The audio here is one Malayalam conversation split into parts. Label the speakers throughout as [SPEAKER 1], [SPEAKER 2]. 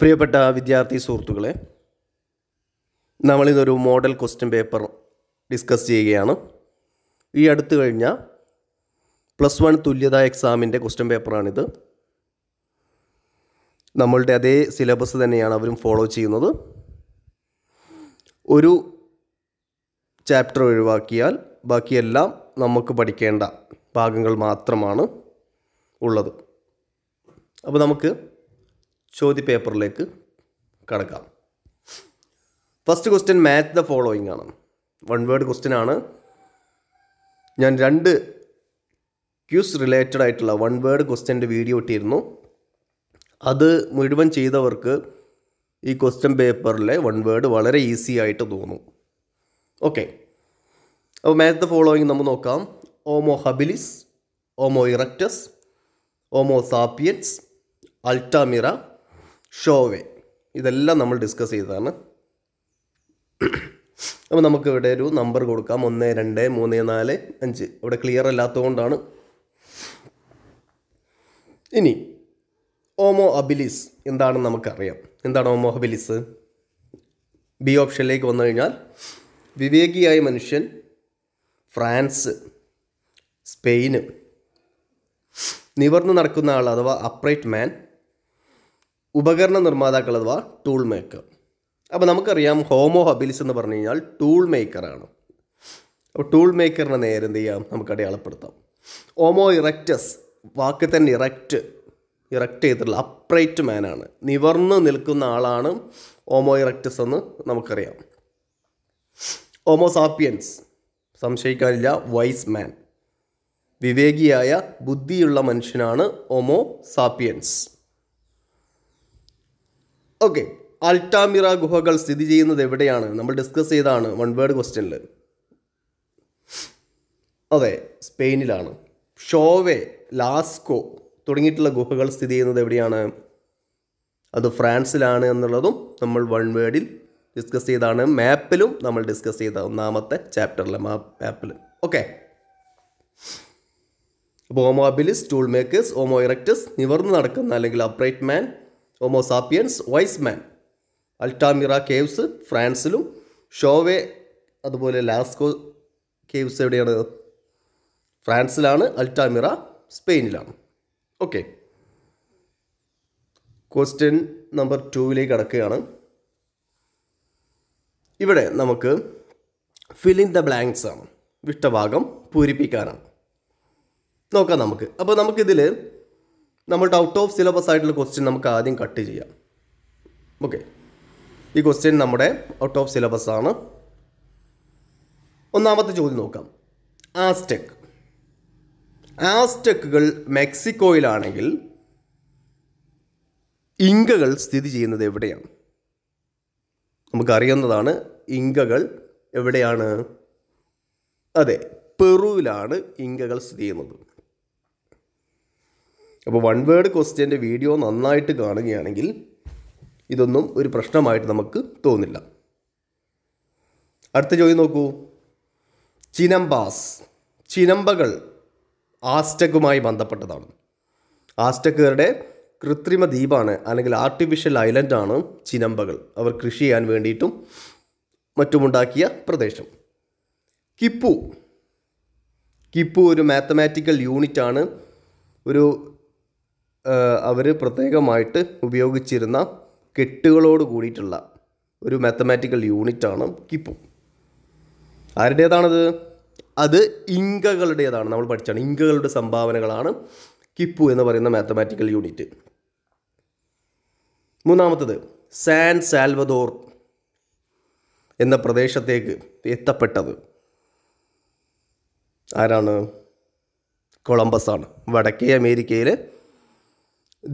[SPEAKER 1] പ്രിയപ്പെട്ട വിദ്യാർത്ഥി സുഹൃത്തുക്കളെ നമ്മളിതൊരു മോഡൽ ക്വസ്റ്റ്യൻ പേപ്പർ ഡിസ്കസ് ചെയ്യുകയാണ് ഈ അടുത്ത് കഴിഞ്ഞ പ്ലസ് വൺ തുല്യത എക്സാമിൻ്റെ ക്വസ്റ്റ്യൻ പേപ്പറാണിത് നമ്മളുടെ അതേ സിലബസ് തന്നെയാണ് അവരും ഫോളോ ചെയ്യുന്നത് ഒരു ചാപ്റ്റർ ഒഴിവാക്കിയാൽ ബാക്കിയെല്ലാം നമുക്ക് പഠിക്കേണ്ട ഭാഗങ്ങൾ മാത്രമാണ് ഉള്ളത് അപ്പോൾ നമുക്ക് ചോദ്യപേപ്പറിലേക്ക് കടക്കാം first question match the following ആണ് വൺ വേർഡ് ക്വസ്റ്റ്യൻ ആണ് ഞാൻ രണ്ട് ക്യൂസ് റിലേറ്റഡ് ആയിട്ടുള്ള വൺ വേർഡ് ക്വസ്റ്റ്യൻ്റെ വീഡിയോ ഇട്ടിരുന്നു അത് മുഴുവൻ ചെയ്തവർക്ക് ഈ ക്വസ്റ്റ്യൻ പേപ്പറിലെ വൺ വേർഡ് വളരെ ഈസി ആയിട്ട് തോന്നും ഓക്കെ അപ്പോൾ മാച്ച് ദ ഫോളോയിങ് നമുക്ക് നോക്കാം homo habilis homo erectus homo sapiens Altamira Chauvet ഇതെല്ലാം നമ്മൾ ഡിസ്കസ് ചെയ്തതാണ് അപ്പോൾ നമുക്ക് ഇവിടെ ഒരു നമ്പർ കൊടുക്കാം ഒന്ന് രണ്ട് മൂന്ന് നാല് അഞ്ച് ഇവിടെ ക്ലിയർ അല്ലാത്തതുകൊണ്ടാണ് ഇനി ഓമോ അബിലിസ് എന്താണെന്ന് നമുക്കറിയാം എന്താണ് ഓമോ അബിലിസ് ബി ഓപ്ഷനിലേക്ക് വന്നു കഴിഞ്ഞാൽ വിവേകിയായ മനുഷ്യൻ ഫ്രാൻസ് സ്പെയിന് നിവർന്ന് നടക്കുന്ന ആൾ അഥവാ അപ്രൈറ്റ് മാൻ ഉപകരണ നിർമ്മാതാക്കൾ അഥവാ ടൂൾ മേക്കർ അപ്പോൾ നമുക്കറിയാം ഹോമോ ഹബിലിസ് എന്ന് പറഞ്ഞു കഴിഞ്ഞാൽ ടൂൾ മേക്കറാണ് അപ്പോൾ ടൂൾ മേക്കറിനെ നേരെ എന്ത് ചെയ്യാം നമുക്ക് അടയാളപ്പെടുത്താം ഓമോ ഇറക്റ്റസ് വാക്ക് തന്നെ ഇറക്റ്റ് ഇറക്റ്റ് ചെയ്തിട്ടുള്ള അപ്രൈറ്റ് മാനാണ് നിവർന്ന് നിൽക്കുന്ന ആളാണ് ഓമോ ഇറക്റ്റസ് എന്ന് നമുക്കറിയാം സാപ്പിയൻസ് സംശയിക്കാനില്ല വൈസ് മാൻ വിവേകിയായ ബുദ്ധിയുള്ള മനുഷ്യനാണ് ഓമോ സാപ്പിയൻസ് ഓക്കെ അൾട്ടാമിറ ഗുഹകൾ സ്ഥിതി ചെയ്യുന്നത് എവിടെയാണ് നമ്മൾ ഡിസ്കസ് ചെയ്താണ് വൺ വേർഡ് ക്വസ്റ്റ്യനിൽ അതെ സ്പെയിനിലാണ് ഷോവെ ലാസ്കോ തുടങ്ങിയിട്ടുള്ള ഗുഹകൾ സ്ഥിതി ചെയ്യുന്നത് എവിടെയാണ് അത് ഫ്രാൻസിലാണ് എന്നുള്ളതും നമ്മൾ വൺ വേർഡിൽ ഡിസ്കസ് ചെയ്താണ് മാപ്പിലും നമ്മൾ ഡിസ്കസ് ചെയ്ത ഒന്നാമത്തെ ചാപ്റ്ററിലെ മാപ്പിൽ ഓക്കെ അപ്പോൾ homo tool makers homo erectus നിവർന്ന് നടക്കുന്ന അല്ലെങ്കിൽ upright man homo sapiens wise man Altamira caves ഫ്രാൻസിലും ഷോവേ അതുപോലെ ലാസ്കോ കേവ്സ് എവിടെയാണ് ഫ്രാൻസിലാണ് അൾട്ടാമിറ സ്പെയിനിലാണ് ഓക്കെ ക്വസ്റ്റ്യൻ നമ്പർ ടുവിലേക്ക് കടക്കുകയാണ് ഇവിടെ നമുക്ക് ഫിൽ ദ ബ്ലാങ്ക്സ് ആണ് വിട്ടഭാഗം പൂരിപ്പിക്കാനാണ് നോക്കാം നമുക്ക് അപ്പോൾ നമുക്കിതിൽ നമ്മളുടെ ഔട്ട് ഓഫ് സിലബസ് ആയിട്ടുള്ള ക്വസ്റ്റ്യൻ നമുക്ക് ആദ്യം കട്ട് ചെയ്യാം ഓക്കെ ഈ ക്വസ്റ്റ്യൻ നമ്മുടെ ഔട്ട് ഓഫ് സിലബസ് ആണ് ഒന്നാമത്തെ ചോദ്യം നോക്കാം ആസ്ടെക് ആസ്ടെക്കുകൾ മെക്സിക്കോയിലാണെങ്കിൽ ഇങ്കകൾ സ്ഥിതി ചെയ്യുന്നത് എവിടെയാണ് നമുക്കറിയുന്നതാണ് ഇങ്കകൾ എവിടെയാണ് അതെ പെറുവിലാണ് ഇങ്കകൾ സ്ഥിതി ചെയ്യുന്നത് അപ്പോൾ വൺ വേർഡ് ക്വസ്റ്റ്യൻ്റെ വീഡിയോ നന്നായിട്ട് കാണുകയാണെങ്കിൽ ഇതൊന്നും ഒരു പ്രശ്നമായിട്ട് നമുക്ക് തോന്നില്ല അടുത്ത ചോദ്യം നോക്കൂ ചിനംബാസ് ചിനമ്പകൾ ആസ്റ്റക്കുമായി ബന്ധപ്പെട്ടതാണ് ആസ്റ്റക്കുകാരുടെ കൃത്രിമ ദ്വീപാണ് അല്ലെങ്കിൽ ആർട്ടിഫിഷ്യൽ ഐലൻഡാണ് ചിനമ്പകൾ അവർ കൃഷി ചെയ്യാൻ വേണ്ടിയിട്ടും മറ്റുമുണ്ടാക്കിയ പ്രദേശം കിപ്പു കിപ്പു ഒരു മാത്തമാറ്റിക്കൽ യൂണിറ്റാണ് ഒരു അവർ പ്രത്യേകമായിട്ട് ഉപയോഗിച്ചിരുന്ന കെട്ടുകളോട് കൂടിയിട്ടുള്ള ഒരു മാത്തമാറ്റിക്കൽ യൂണിറ്റാണ് കിപ്പു ആരുടേതാണത് അത് ഇങ്കകളുടേതാണ് നമ്മൾ പഠിച്ചാണ് ഇങ്കകളുടെ സംഭാവനകളാണ് കിപ്പു എന്ന് പറയുന്ന മാത്തമാറ്റിക്കൽ യൂണിറ്റ് മൂന്നാമത്തത് സാൻ സാൽവദോർ എന്ന പ്രദേശത്തേക്ക് എത്തപ്പെട്ടത് ആരാണ് ആണ് വടക്കേ അമേരിക്കയിലെ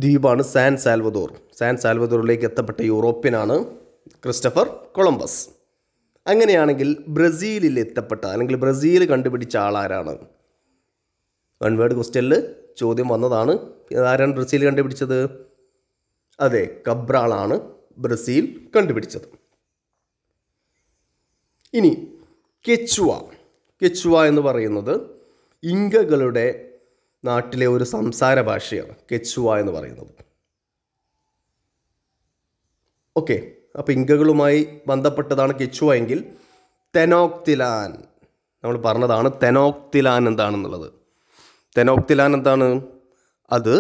[SPEAKER 1] ദ്വീപാണ് സാൻ സാൽവദോർ സാൻ സാൽവദോറിലേക്ക് എത്തപ്പെട്ട യൂറോപ്യനാണ് ക്രിസ്റ്റഫർ കൊളംബസ് അങ്ങനെയാണെങ്കിൽ ബ്രസീലിൽ എത്തപ്പെട്ട അല്ലെങ്കിൽ ബ്രസീൽ കണ്ടുപിടിച്ച ആളാരാണ് വൺ വേർഡ് ക്വസ്റ്റ്യനിൽ ചോദ്യം വന്നതാണ് ആരാണ് ബ്രസീൽ കണ്ടുപിടിച്ചത് അതെ കബ്രാളാണ് ബ്രസീൽ കണ്ടുപിടിച്ചത് ഇനി കെച്ചുവ കെച്ചുവ എന്ന് പറയുന്നത് ഇങ്കകളുടെ നാട്ടിലെ ഒരു സംസാര ഭാഷയാണ് കെച്ചുവ എന്ന് പറയുന്നത് ഓക്കെ അപ്പോൾ ഇങ്കകളുമായി ബന്ധപ്പെട്ടതാണ് കെച്ചുവ എങ്കിൽ തെനോക്തിലാൻ നമ്മൾ പറഞ്ഞതാണ് തെനോക്തിലാൻ എന്താണെന്നുള്ളത് തെനോക്തിലാൻ എന്താണ് അത്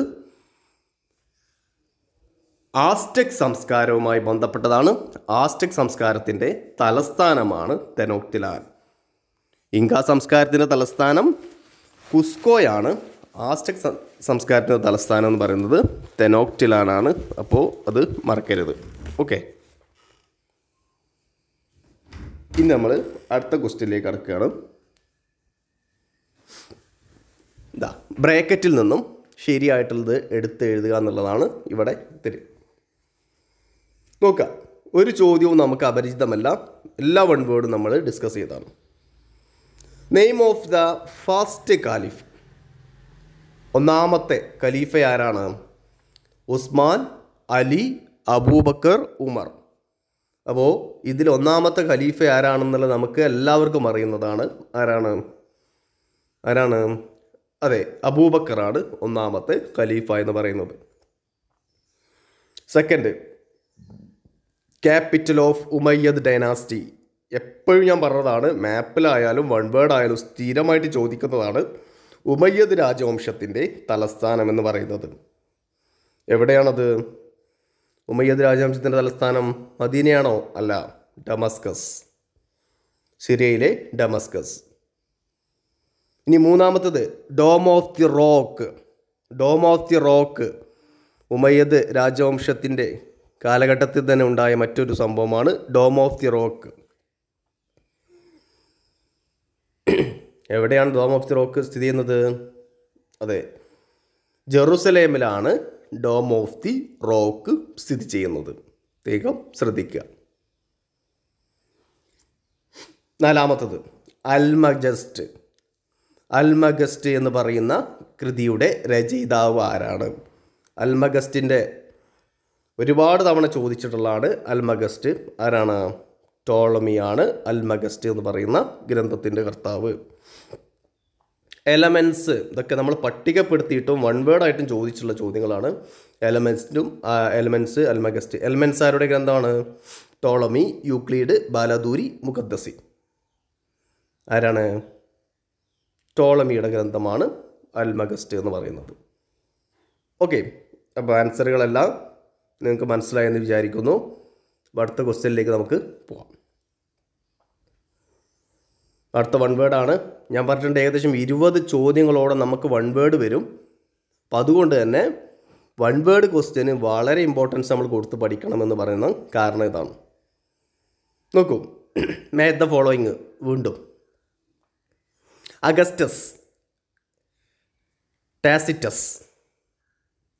[SPEAKER 1] ആസ്റ്റെക് സംസ്കാരവുമായി ബന്ധപ്പെട്ടതാണ് ആസ്റ്റെക് സംസ്കാരത്തിൻ്റെ തലസ്ഥാനമാണ് തെനോക്തിലാൻ ഇങ്ക സംസ്കാരത്തിൻ്റെ തലസ്ഥാനം കുസ്കോയാണ് ആസ്റ്റക് സംസ്കാരത്തിൻ്റെ തലസ്ഥാനം എന്ന് പറയുന്നത് തെനോക്റ്റിലാനാണ് അപ്പോൾ അത് മറക്കരുത് ഓക്കെ ഇനി നമ്മൾ അടുത്ത ക്വസ്റ്റ്യനിലേക്ക് അടക്കുകയാണ് ഇതാ ബ്രാക്കറ്റിൽ നിന്നും ശരിയായിട്ടുള്ളത് എടുത്ത് എഴുതുക എന്നുള്ളതാണ് ഇവിടെ തരും നോക്കാം ഒരു ചോദ്യവും നമുക്ക് അപരിചിതമല്ല എല്ലാ വൺ വേർഡും നമ്മൾ ഡിസ്കസ് ചെയ്തതാണ് name of the first caliph ഒന്നാമത്തെ ഖലീഫ ആരാണ് ഉസ്മാൻ അലി അബൂബക്കർ ഉമർ അപ്പോൾ ഇതിൽ ഒന്നാമത്തെ ഖലീഫ ആരാണെന്നുള്ളത് നമുക്ക് എല്ലാവർക്കും അറിയുന്നതാണ് ആരാണ് ആരാണ് അതെ അബൂബക്കറാണ് ഒന്നാമത്തെ ഖലീഫ എന്ന് പറയുന്നത് second capital of Umayyad dynasty എപ്പോഴും ഞാൻ പറഞ്ഞതാണ് മാപ്പിലായാലും വൺ വേർഡ് ആയാലും സ്ഥിരമായിട്ട് ചോദിക്കുന്നതാണ് ഉമയ്യദ് രാജവംശത്തിൻ്റെ തലസ്ഥാനം എന്ന് പറയുന്നത് എവിടെയാണത് ഉമയ്യദ് രാജവംശത്തിൻ്റെ തലസ്ഥാനം മദീനയാണോ അല്ല ഡമസ്കസ് സിറിയയിലെ ഡമസ്കസ് ഇനി മൂന്നാമത്തത് dome of the rock dome of the rock Umayyad രാജവംശത്തിൻ്റെ കാലഘട്ടത്തിൽ തന്നെ ഉണ്ടായ മറ്റൊരു സംഭവമാണ് ഡോം ഓഫ് ദി റോക്ക് എവിടെയാണ് ഡോം ഓഫ് ദി റോക്ക് സ്ഥിതി ചെയ്യുന്നത് അതെ ജെറുസലേമിലാണ് ഡോം ഓഫ് ദി റോക്ക് സ്ഥിതി ചെയ്യുന്നത് പ്രത്യേകം ശ്രദ്ധിക്കുക നാലാമത്തത് അൽമഗസ്റ്റ് അൽമഗസ്റ്റ് എന്ന് പറയുന്ന കൃതിയുടെ രചയിതാവ് ആരാണ് അൽമഗസ്റ്റിൻ്റെ ഒരുപാട് തവണ ചോദിച്ചിട്ടുള്ളതാണ് അൽമഗസ്റ്റ് ആരാണ് ടോളമിയാണ് അൽമഗസ്റ്റ് എന്ന് പറയുന്ന ഗ്രന്ഥത്തിൻ്റെ കർത്താവ് എലമെൻസ് ഇതൊക്കെ നമ്മൾ പട്ടികപ്പെടുത്തിയിട്ടും വൺ വേർഡായിട്ടും ചോദിച്ചിട്ടുള്ള ചോദ്യങ്ങളാണ് എലമെൻസിനും എലമെൻസ് അൽമഗസ്റ്റ് എലമെൻസ് ആരുടെ ഗ്രന്ഥമാണ് ടോളമി യൂക്ലീഡ് ബാലദൂരി മുഖദ്ദസി ആരാണ് ടോളമിയുടെ ഗ്രന്ഥമാണ് അൽമഗസ്റ്റ് എന്ന് പറയുന്നത് ഓക്കെ അപ്പോൾ ആൻസറുകളെല്ലാം നിങ്ങൾക്ക് മനസ്സിലായെന്ന് വിചാരിക്കുന്നു അടുത്ത ക്വസ്റ്റ്യനിലേക്ക് നമുക്ക് പോകാം അടുത്ത വൺ വേർഡാണ് ഞാൻ പറഞ്ഞിട്ടുണ്ട് ഏകദേശം ഇരുപത് ചോദ്യങ്ങളോടെ നമുക്ക് വൺ വേർഡ് വരും അപ്പം അതുകൊണ്ട് തന്നെ വൺ വേർഡ് ക്വസ്റ്റ്യന് വളരെ ഇമ്പോർട്ടൻസ് നമ്മൾ കൊടുത്ത് പഠിക്കണമെന്ന് പറയുന്ന കാരണം ഇതാണ് നോക്കൂ മേ ദ ഫോളോയിങ് വീണ്ടും Augustus Tacitus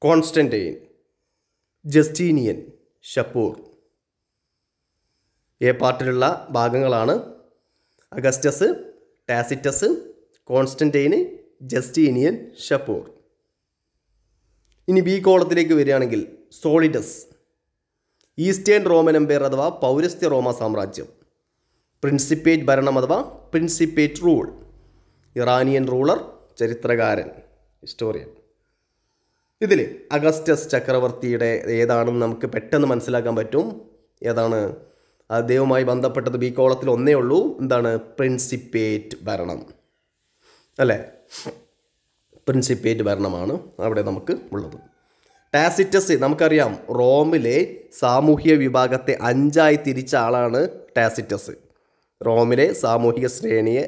[SPEAKER 1] Constantine Justinian Shapur A പാർട്ടിലുള്ള ഭാഗങ്ങളാണ് അഗസ്റ്റസ് ടാസിറ്റസ് കോൺസ്റ്റൻറ്റൈന് ജസ്റ്റീനിയൻ ഷപ്പൂർ ഇനി ബി കോളത്തിലേക്ക് വരികയാണെങ്കിൽ സോളിഡസ് ഈസ്റ്റേൺ റോമൻ എംപയർ അഥവാ പൗരസ്ത്യ റോമ സാമ്രാജ്യം പ്രിൻസിപ്പേറ്റ് ഭരണം അഥവാ പ്രിൻസിപ്പേറ്റ് റൂൾ ഇറാനിയൻ റൂളർ ചരിത്രകാരൻ ഹിസ്റ്റോറിയൻ ഇതിൽ അഗസ്റ്റസ് ചക്രവർത്തിയുടെ ഏതാണെന്ന് നമുക്ക് പെട്ടെന്ന് മനസ്സിലാക്കാൻ പറ്റും ഏതാണ് അദ്ദേഹവുമായി ബന്ധപ്പെട്ടത് ബി കോളത്തിൽ ഒന്നേ ഉള്ളൂ എന്താണ് പ്രിൻസിപ്പേറ്റ് ഭരണം അല്ലേ പ്രിൻസിപ്പേറ്റ് ഭരണമാണ് അവിടെ നമുക്ക് ഉള്ളത് ടാസിറ്റസ് നമുക്കറിയാം റോമിലെ സാമൂഹിക വിഭാഗത്തെ അഞ്ചായി തിരിച്ച ആളാണ് ടാസിറ്റസ് റോമിലെ സാമൂഹിക ശ്രേണിയെ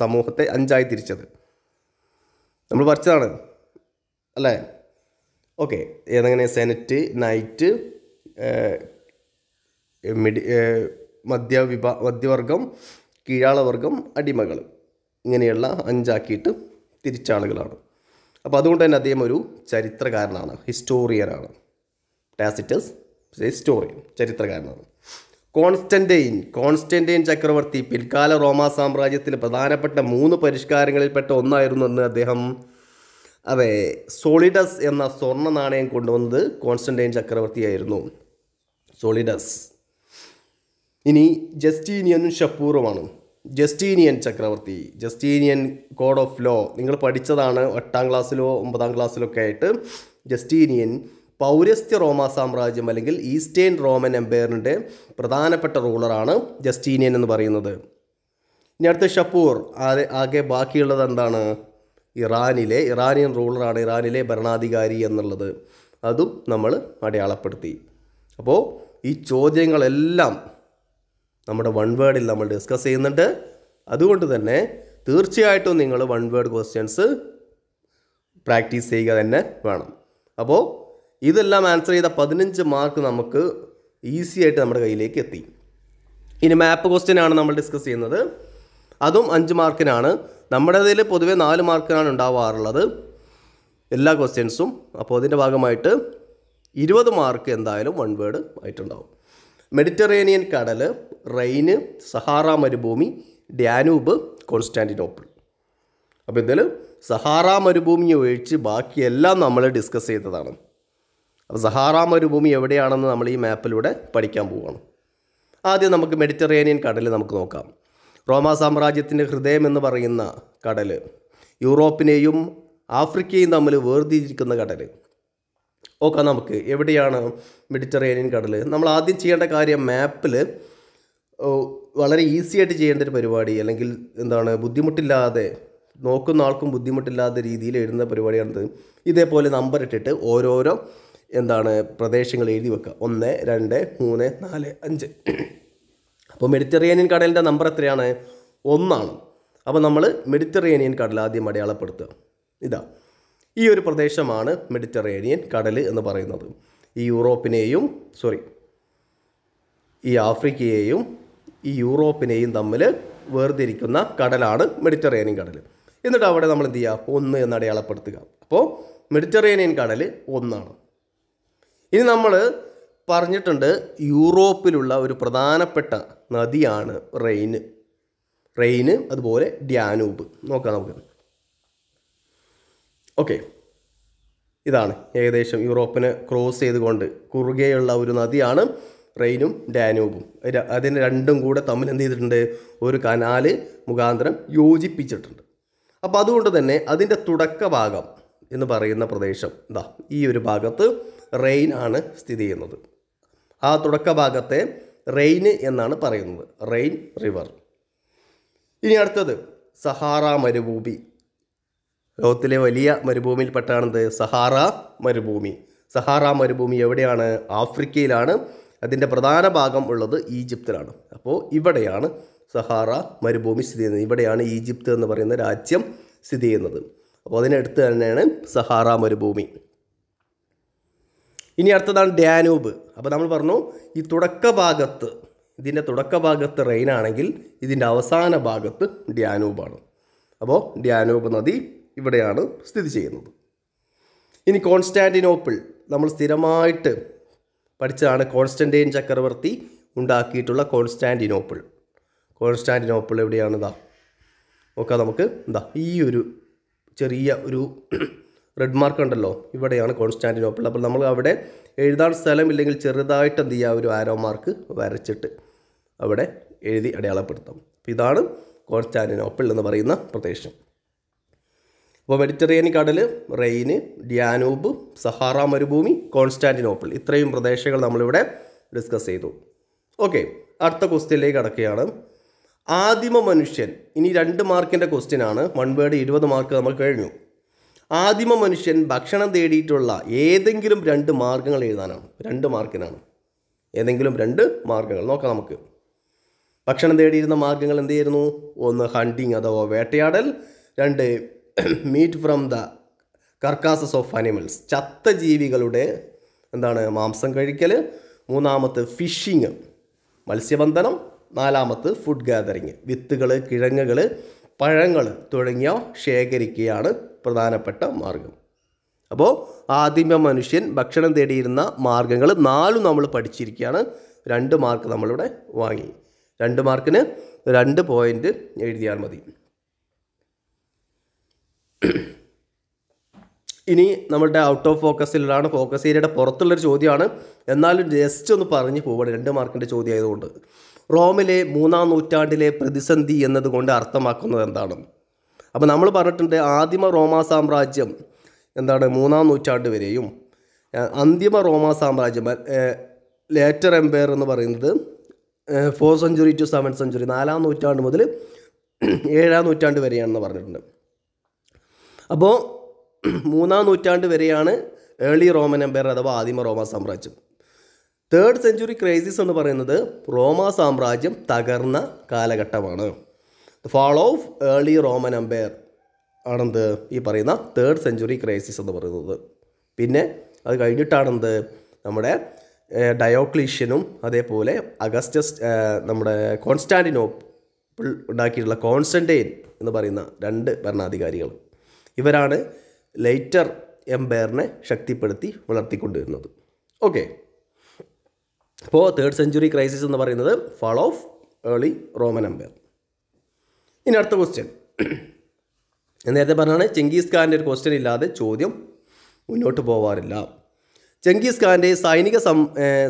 [SPEAKER 1] സമൂഹത്തെ അഞ്ചായി തിരിച്ചത് നമ്മൾ പഠിച്ചതാണ് അല്ലേ ഓക്കെ ഏതെങ്ങനെ സെനറ്റ് നൈറ്റ് മിഡി വിഭാ മധ്യവർഗം കീഴാളവർഗം അടിമകൾ ഇങ്ങനെയുള്ള അഞ്ചാക്കിയിട്ട് തിരിച്ചാളുകളാണ് അപ്പോൾ അതുകൊണ്ട് തന്നെ അദ്ദേഹം ഒരു ചരിത്രകാരനാണ് ഹിസ്റ്റോറിയനാണ് ടാസിറ്റസ് ഹിസ്റ്റോറിയൻ ചരിത്രകാരനാണ് കോൺസ്റ്റൻറ്റൈൻ കോൺസ്റ്റൻറ്റൈൻ ചക്രവർത്തി പിൽക്കാല റോമാ സാമ്രാജ്യത്തിലെ പ്രധാനപ്പെട്ട മൂന്ന് പരിഷ്കാരങ്ങളിൽപ്പെട്ട ഒന്നായിരുന്നു എന്ന് അദ്ദേഹം അതെ സോളിഡസ് എന്ന സ്വർണ്ണ നാണയം കൊണ്ടുവന്നത് കോൺസ്റ്റൻറ്റൈൻ ചക്രവർത്തിയായിരുന്നു സോളിഡസ് ഇനി ജസ്റ്റീനിയൻ ഷപ്പൂറുമാണ് ജസ്റ്റീനിയൻ ചക്രവർത്തി ജസ്റ്റീനിയൻ കോഡ് ഓഫ് ലോ നിങ്ങൾ പഠിച്ചതാണ് എട്ടാം ക്ലാസ്സിലോ ഒമ്പതാം ക്ലാസ്സിലോ ഒക്കെ ആയിട്ട് ജസ്റ്റീനിയൻ പൗരസ്ത്യ റോമ സാമ്രാജ്യം അല്ലെങ്കിൽ ഈസ്റ്റേൺ റോമൻ എംപയറിൻ്റെ പ്രധാനപ്പെട്ട റൂളറാണ് ജസ്റ്റീനിയൻ എന്ന് പറയുന്നത് ഇനി അടുത്ത ഷപ്പൂർ ആകെ ബാക്കിയുള്ളത് എന്താണ് ഇറാനിലെ ഇറാനിയൻ റൂളറാണ് ഇറാനിലെ ഭരണാധികാരി എന്നുള്ളത് അതും നമ്മൾ അടയാളപ്പെടുത്തി അപ്പോൾ ഈ ചോദ്യങ്ങളെല്ലാം നമ്മുടെ വൺ വേർഡിൽ നമ്മൾ ഡിസ്കസ് ചെയ്യുന്നുണ്ട് അതുകൊണ്ട് തന്നെ തീർച്ചയായിട്ടും നിങ്ങൾ വൺ വേർഡ് ക്വസ്റ്റ്യൻസ് പ്രാക്ടീസ് ചെയ്യുക തന്നെ വേണം അപ്പോൾ ഇതെല്ലാം ആൻസർ ചെയ്ത പതിനഞ്ച് മാർക്ക് നമുക്ക് ഈസി ആയിട്ട് നമ്മുടെ കയ്യിലേക്ക് എത്തി ഇനി മാപ്പ് ക്വസ്റ്റ്യൻ ആണ് നമ്മൾ ഡിസ്കസ് ചെയ്യുന്നത് അതും അഞ്ച് മാർക്കിനാണ് നമ്മുടെ ഇതിൽ പൊതുവേ നാല് മാർക്കിനാണ് ഉണ്ടാവാറുള്ളത് എല്ലാ ക്വസ്റ്റ്യൻസും അപ്പോൾ അതിൻ്റെ ഭാഗമായിട്ട് ഇരുപത് മാർക്ക് എന്തായാലും വൺ വേർഡ് ആയിട്ടുണ്ടാവും മെഡിറ്ററേനിയൻ കടൽ റെയിന് സഹാറ മരുഭൂമി ഡാനൂബ് കോൺസ്റ്റാൻറ്റിനോപ്പിൾ അപ്പോൾ ഇതിൽ സഹാറ മരുഭൂമിയെ ഒഴിച്ച് ബാക്കിയെല്ലാം നമ്മൾ ഡിസ്കസ് ചെയ്തതാണ് അപ്പോൾ സഹാറ മരുഭൂമി എവിടെയാണെന്ന് നമ്മൾ ഈ മാപ്പിലൂടെ പഠിക്കാൻ പോവുകയാണ് ആദ്യം നമുക്ക് മെഡിറ്ററേനിയൻ കടൽ നമുക്ക് നോക്കാം റോമ സാമ്രാജ്യത്തിൻ്റെ ഹൃദയം എന്ന് പറയുന്ന കടൽ യൂറോപ്പിനെയും ആഫ്രിക്കയും തമ്മിൽ വേർതിരിക്കുന്ന കടൽ നോക്കാം നമുക്ക് എവിടെയാണ് മെഡിറ്ററേനിയൻ കടൽ നമ്മൾ ആദ്യം ചെയ്യേണ്ട കാര്യം മാപ്പിൽ വളരെ ഈസി ആയിട്ട് ചെയ്യേണ്ട ഒരു പരിപാടി അല്ലെങ്കിൽ എന്താണ് ബുദ്ധിമുട്ടില്ലാതെ നോക്കുന്ന ആൾക്കും ബുദ്ധിമുട്ടില്ലാത്ത രീതിയിൽ എഴുതുന്ന പരിപാടിയാണത് ഇതേപോലെ നമ്പർ ഇട്ടിട്ട് ഓരോരോ എന്താണ് പ്രദേശങ്ങൾ എഴുതി വെക്കുക ഒന്ന് രണ്ട് മൂന്ന് നാല് അഞ്ച് അപ്പോൾ മെഡിറ്ററേനിയൻ കടലിൻ്റെ നമ്പർ എത്രയാണ് ഒന്നാണ് അപ്പോൾ നമ്മൾ മെഡിറ്ററേനിയൻ കടൽ ആദ്യം അടയാളപ്പെടുത്തുക ഇതാ ഈ ഒരു പ്രദേശമാണ് മെഡിറ്ററേനിയൻ കടൽ എന്ന് പറയുന്നത് ഈ യൂറോപ്പിനെയും സോറി ഈ ആഫ്രിക്കയെയും ഈ യൂറോപ്പിനെയും തമ്മിൽ വേർതിരിക്കുന്ന കടലാണ് മെഡിറ്ററേനിയൻ കടൽ എന്നിട്ട് അവിടെ നമ്മൾ എന്ത് ചെയ്യുക ഒന്ന് എന്ന് അടയാളപ്പെടുത്തുക അപ്പോൾ മെഡിറ്ററേനിയൻ കടൽ ഒന്നാണ് ഇനി നമ്മൾ പറഞ്ഞിട്ടുണ്ട് യൂറോപ്പിലുള്ള ഒരു പ്രധാനപ്പെട്ട നദിയാണ് റെയിന് റെയിന് അതുപോലെ ഡ്യാനൂബ് നോക്കാം നമുക്ക് ഓക്കെ ഇതാണ് ഏകദേശം യൂറോപ്പിനെ ക്രോസ് ചെയ്തുകൊണ്ട് കുറുകെയുള്ള ഒരു നദിയാണ് റെയിനും ഡാനൂബും അതിന് രണ്ടും കൂടെ തമ്മിൽ എന്ത് ചെയ്തിട്ടുണ്ട് ഒരു കനാല് മുഖാന്തരം യോജിപ്പിച്ചിട്ടുണ്ട് അപ്പോൾ അതുകൊണ്ട് തന്നെ അതിൻ്റെ തുടക്ക ഭാഗം എന്ന് പറയുന്ന പ്രദേശം എന്താ ഈ ഒരു ഭാഗത്ത് റെയിൻ ആണ് സ്ഥിതി ചെയ്യുന്നത് ആ തുടക്ക ഭാഗത്തെ റെയിന് എന്നാണ് പറയുന്നത് റെയിൻ റിവർ ഇനി അടുത്തത് സഹാറ മരുഭൂമി ലോകത്തിലെ വലിയ മരുഭൂമിയിൽപ്പെട്ടാണത് സഹാറ മരുഭൂമി സഹാറ മരുഭൂമി എവിടെയാണ് ആഫ്രിക്കയിലാണ് അതിൻ്റെ പ്രധാന ഭാഗം ഉള്ളത് ഈജിപ്തിലാണ് അപ്പോൾ ഇവിടെയാണ് സഹാറ മരുഭൂമി സ്ഥിതി ചെയ്യുന്നത് ഇവിടെയാണ് ഈജിപ്ത് എന്ന് പറയുന്ന രാജ്യം സ്ഥിതി ചെയ്യുന്നത് അപ്പോൾ അതിനടുത്ത് തന്നെയാണ് സഹാറ മരുഭൂമി ഇനി അടുത്തതാണ് ഡാനൂബ് അപ്പോൾ നമ്മൾ പറഞ്ഞു ഈ ഭാഗത്ത് ഇതിൻ്റെ ഭാഗത്ത് റെയിനാണെങ്കിൽ ഇതിൻ്റെ അവസാന ഭാഗത്ത് ഡ്യാനൂബാണ് അപ്പോൾ ഡ്യാനൂബ് നദി ഇവിടെയാണ് സ്ഥിതി ചെയ്യുന്നത് ഇനി കോൺസ്റ്റാൻറ്റിനോപ്പിൾ നമ്മൾ സ്ഥിരമായിട്ട് പഠിച്ചതാണ് കോൺസ്റ്റൻറ്റൈൻ ചക്രവർത്തി ഉണ്ടാക്കിയിട്ടുള്ള കോൺസ്റ്റാൻറ്റിനോപ്പിൾ കോൺസ്റ്റാൻറ്റിനോപ്പിൾ എവിടെയാണ് ഇതാ ഒക്കെ നമുക്ക് എന്താ ഈ ഒരു ചെറിയ ഒരു റെഡ് മാർക്ക് ഉണ്ടല്ലോ ഇവിടെയാണ് കോൺസ്റ്റാൻറ്റിനോപ്പിൾ അപ്പോൾ നമ്മൾ അവിടെ എഴുതാൻ സ്ഥലം ഇല്ലെങ്കിൽ ചെറുതായിട്ട് എന്ത് ചെയ്യുക ഒരു ആരോ മാർക്ക് വരച്ചിട്ട് അവിടെ എഴുതി അടയാളപ്പെടുത്താം അപ്പോൾ ഇതാണ് കോൺസ്റ്റാൻറ്റിനോപ്പിൾ എന്ന് പറയുന്ന പ്രദേശം അപ്പോൾ മെഡിറ്ററേനിയൻ കടൽ റെയിന് ഡ്യാനൂബ് സഹാറ മരുഭൂമി കോൺസ്റ്റാന്റിനോപ്പിൾ ഇത്രയും പ്രദേശങ്ങൾ നമ്മളിവിടെ ഡിസ്കസ് ചെയ്തു ഓക്കെ അടുത്ത ക്വസ്റ്റ്യനിലേക്ക് കടക്കുകയാണ് ആദിമ മനുഷ്യൻ ഇനി രണ്ട് മാർക്കിൻ്റെ ക്വസ്റ്റ്യൻ ആണ് വൺ വേർഡ് ഇരുപത് മാർക്ക് നമ്മൾ കഴിഞ്ഞു ആദിമ മനുഷ്യൻ ഭക്ഷണം തേടിയിട്ടുള്ള ഏതെങ്കിലും രണ്ട് മാർഗങ്ങൾ എഴുതാനാണ് രണ്ട് മാർക്കിനാണ് ഏതെങ്കിലും രണ്ട് മാർഗങ്ങൾ നോക്കാം നമുക്ക് ഭക്ഷണം തേടിയിരുന്ന മാർഗങ്ങൾ എന്തായിരുന്നു ഒന്ന് ഹണ്ടിങ് അഥവാ വേട്ടയാടൽ രണ്ട് meat from the carcasses of animals ചത്ത ജീവികളുടെ എന്താണ് മാംസം കഴിക്കൽ മൂന്നാമത്തെ ഫിഷിങ് മത്സ്യബന്ധനം നാലാമത്ത് ഫുഡ് ഗാദറിങ് വിത്തുകൾ കിഴങ്ങുകൾ പഴങ്ങൾ തുടങ്ങിയ ശേഖരിക്കുകയാണ് പ്രധാനപ്പെട്ട മാർഗം അപ്പോൾ ആദിമ മനുഷ്യൻ ഭക്ഷണം തേടിയിരുന്ന മാർഗങ്ങൾ നാലും നമ്മൾ പഠിച്ചിരിക്കുകയാണ് രണ്ട് മാർക്ക് നമ്മളിവിടെ വാങ്ങി രണ്ട് മാർക്കിന് രണ്ട് പോയിൻ്റ് എഴുതിയാൽ മതി ഇനി നമ്മളുടെ ഔട്ട് ഓഫ് ഫോക്കസിലാണ് ഫോക്കസ് ഏരിയയുടെ പുറത്തുള്ളൊരു ചോദ്യമാണ് എന്നാലും ജസ്റ്റ് ഒന്ന് പറഞ്ഞു പോകണം രണ്ട് മാർക്കിൻ്റെ ചോദ്യം ആയതുകൊണ്ട് റോമിലെ മൂന്നാം നൂറ്റാണ്ടിലെ പ്രതിസന്ധി എന്നതുകൊണ്ട് അർത്ഥമാക്കുന്നത് എന്താണ് അപ്പോൾ നമ്മൾ പറഞ്ഞിട്ടുണ്ട് ആദിമ റോമാ സാമ്രാജ്യം എന്താണ് മൂന്നാം നൂറ്റാണ്ട് വരെയും അന്തിമ റോമാ സാമ്രാജ്യം ലേറ്റർ എംപയർ എന്ന് പറയുന്നത് four century to seven century നാലാം നൂറ്റാണ്ട് മുതൽ ഏഴാം നൂറ്റാണ്ട് വരെയാണെന്ന് പറഞ്ഞിട്ടുണ്ട് അപ്പോൾ മൂന്നാം നൂറ്റാണ്ട് വരെയാണ് ഏർലി റോമൻ എംപയർ അഥവാ ആദിമ റോമ സാമ്രാജ്യം തേർഡ് സെഞ്ചുറി ക്രൈസിസ് എന്ന് പറയുന്നത് റോമ സാമ്രാജ്യം തകർന്ന കാലഘട്ടമാണ് fall of early Roman empire ആണെന്ത് ഈ പറയുന്ന തേർഡ് സെഞ്ചുറി ക്രൈസിസ് എന്ന് പറയുന്നത് പിന്നെ അത് കഴിഞ്ഞിട്ടാണെന്ത് നമ്മുടെ ഡയോക്ലീഷ്യനും അതേപോലെ അഗസ്റ്റസ് നമ്മുടെ കോൺസ്റ്റാൻറ്റിനോപ്പിൾ ഉണ്ടാക്കിയിട്ടുള്ള കോൺസ്റ്റൻറ്റൈൻ എന്ന് പറയുന്ന രണ്ട് ഭരണാധികാരികൾ ഇവരാണ് ലൈറ്റർ എംപയറിനെ ശക്തിപ്പെടുത്തി വളർത്തിക്കൊണ്ടിരുന്നത് ഓക്കെ അപ്പോൾ തേർഡ് സെഞ്ചുറി ക്രൈസിസ് എന്ന് പറയുന്നത് fall of early Roman empire ഇനി അടുത്ത ക്വസ്റ്റ്യൻ നേരത്തെ പറഞ്ഞാണ് ചെങ്കീസ് ഖാൻ്റെ ഒരു ക്വസ്റ്റ്യൻ ഇല്ലാതെ ചോദ്യം മുന്നോട്ട് പോവാറില്ല ചെങ്കീസ് ഖാൻ്റെ സൈനിക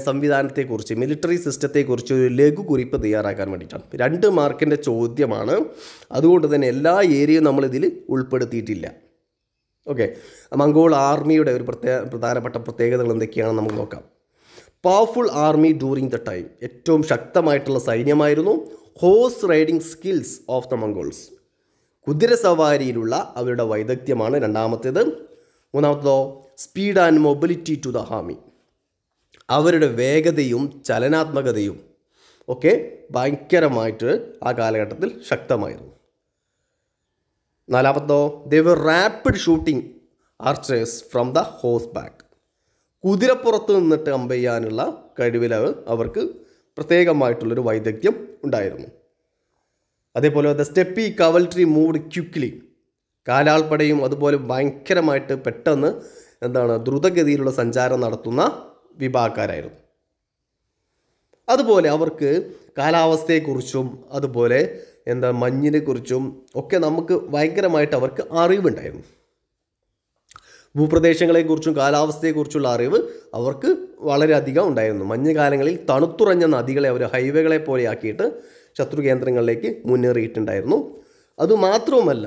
[SPEAKER 1] സംവിധാനത്തെക്കുറിച്ച് മിലിറ്ററി സിസ്റ്റത്തെക്കുറിച്ച് ഒരു ലഘു കുറിപ്പ് തയ്യാറാക്കാൻ വേണ്ടിയിട്ടാണ് രണ്ട് മാർക്കിൻ്റെ ചോദ്യമാണ് അതുകൊണ്ട് തന്നെ എല്ലാ ഏരിയയും നമ്മളിതിൽ ഉൾപ്പെടുത്തിയിട്ടില്ല ഓക്കെ മംഗോൾ ആർമിയുടെ ഒരു പ്രത്യേക പ്രധാനപ്പെട്ട പ്രത്യേകതകൾ എന്തൊക്കെയാണെന്ന് നമുക്ക് നോക്കാം powerful army during the time ഏറ്റവും ശക്തമായിട്ടുള്ള സൈന്യമായിരുന്നു horse riding skills of the Mongols കുതിര സവാരിയിലുള്ള അവരുടെ വൈദഗ്ധ്യമാണ് രണ്ടാമത്തേത് മൂന്നാമത്തതോ speed and mobility to the army അവരുടെ വേഗതയും ചലനാത്മകതയും ഒക്കെ ഭയങ്കരമായിട്ട് ആ കാലഘട്ടത്തിൽ ശക്തമായിരുന്നു നാലാമത്തോ their rapid shooting archers from the horseback കുതിരപ്പുറത്ത് നിന്നിട്ട് അമ്പ ചെയ്യാനുള്ള കഴിവിൽ അവർക്ക് പ്രത്യേകമായിട്ടുള്ളൊരു വൈദഗ്ധ്യം ഉണ്ടായിരുന്നു അതേപോലെ the steppe cavalry moved quickly കാലാൾപ്പടയും അതുപോലെ ഭയങ്കരമായിട്ട് പെട്ടെന്ന് എന്താണ് ദ്രുതഗതിയിലുള്ള സഞ്ചാരം നടത്തുന്ന വിഭാഗക്കാരായിരുന്നു അതുപോലെ അവർക്ക് കാലാവസ്ഥയെക്കുറിച്ചും അതുപോലെ എന്താ മഞ്ഞിനെക്കുറിച്ചും ഒക്കെ നമുക്ക് ഭയങ്കരമായിട്ട് അവർക്ക് അറിവുണ്ടായിരുന്നു ഭൂപ്രദേശങ്ങളെക്കുറിച്ചും കാലാവസ്ഥയെക്കുറിച്ചുള്ള അറിവ് അവർക്ക് വളരെയധികം ഉണ്ടായിരുന്നു മഞ്ഞുകാലങ്ങളിൽ തണുത്തുറഞ്ഞ നദികളെ അവർ ഹൈവേകളെ പോലെയാക്കിയിട്ട് ശത്രു കേന്ദ്രങ്ങളിലേക്ക് മുന്നേറിയിട്ടുണ്ടായിരുന്നു അതുമാത്രവുമല്ല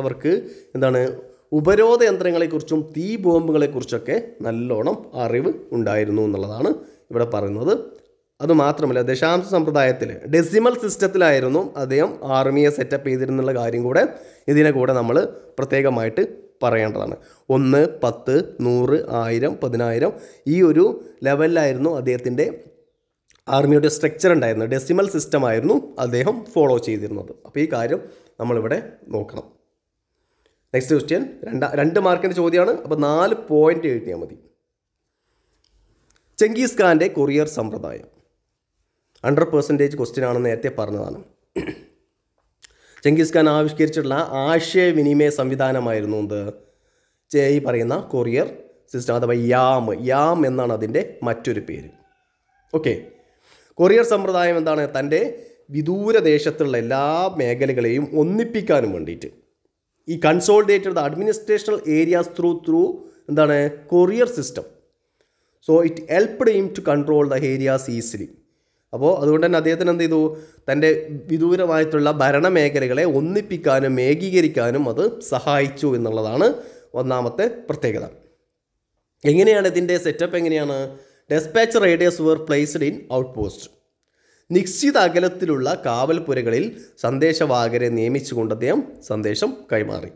[SPEAKER 1] അവർക്ക് എന്താണ് ഉപരോധ യന്ത്രങ്ങളെക്കുറിച്ചും തീ ബോംബുകളെക്കുറിച്ചൊക്കെ നല്ലോണം അറിവ് ഉണ്ടായിരുന്നു എന്നുള്ളതാണ് ഇവിടെ പറയുന്നത് അതുമാത്രമല്ല ദശാംശ സമ്പ്രദായത്തിൽ ഡെസിമൽ സിസ്റ്റത്തിലായിരുന്നു അദ്ദേഹം ആർമിയെ സെറ്റപ്പ് ചെയ്തിരുന്നുള്ള കാര്യം കൂടെ ഇതിനെ കൂടെ നമ്മൾ പ്രത്യേകമായിട്ട് പറയേണ്ടതാണ് ഒന്ന് പത്ത് നൂറ് ആയിരം പതിനായിരം ഈ ഒരു ലെവലിലായിരുന്നു അദ്ദേഹത്തിൻ്റെ ആർമിയുടെ സ്ട്രക്ചർ ഉണ്ടായിരുന്നത് ഡെസിമൽ സിസ്റ്റമായിരുന്നു അദ്ദേഹം ഫോളോ ചെയ്തിരുന്നത് അപ്പോൾ ഈ കാര്യം നമ്മളിവിടെ നോക്കണം നെക്സ്റ്റ് ക്വസ്റ്റ്യൻ രണ്ട് രണ്ട് മാർക്കിൻ്റെ ചോദ്യമാണ് അപ്പോൾ നാല് പോയിൻ്റ് എഴുതിയാൽ മതി ചെങ്കീസ് ഖാൻ്റെ കൊറിയർ സമ്പ്രദായം ഹൺഡ്രഡ് പെർസെൻറ്റേജ് ക്വസ്റ്റ്യൻ ആണെന്ന് നേരത്തെ പറഞ്ഞതാണ് ചെങ്കീസ് ഖാൻ ആവിഷ്കരിച്ചിട്ടുള്ള ആശയവിനിമയ സംവിധാനമായിരുന്നു എന്ത് ഈ പറയുന്ന കൊറിയർ സിസ്റ്റം അഥവാ യാം യാം എന്നാണ് അതിൻ്റെ മറ്റൊരു പേര് ഓക്കെ കൊറിയർ സമ്പ്രദായം എന്താണ് തൻ്റെ വിദൂര ദേശത്തുള്ള എല്ലാ മേഖലകളെയും ഒന്നിപ്പിക്കാനും വേണ്ടിയിട്ട് ഈ consolidated the administrational areas through through എന്താണ് courier system so it helped him to control the areas easily അപ്പോൾ അതുകൊണ്ട് തന്നെ അദ്ദേഹത്തിന് എന്ത് ചെയ്തു തൻ്റെ വിദൂരമായിട്ടുള്ള മേഖലകളെ ഒന്നിപ്പിക്കാനും ഏകീകരിക്കാനും അത് സഹായിച്ചു എന്നുള്ളതാണ് ഒന്നാമത്തെ പ്രത്യേകത എങ്ങനെയാണ് ഇതിൻ്റെ സെറ്റപ്പ് എങ്ങനെയാണ് dispatch riders were placed in out post നിശ്ചിത അകലത്തിലുള്ള കാവൽപ്പുരകളിൽ സന്ദേശവാഹകരെ നിയമിച്ചുകൊണ്ട് അദ്ദേഹം സന്ദേശം കൈമാറി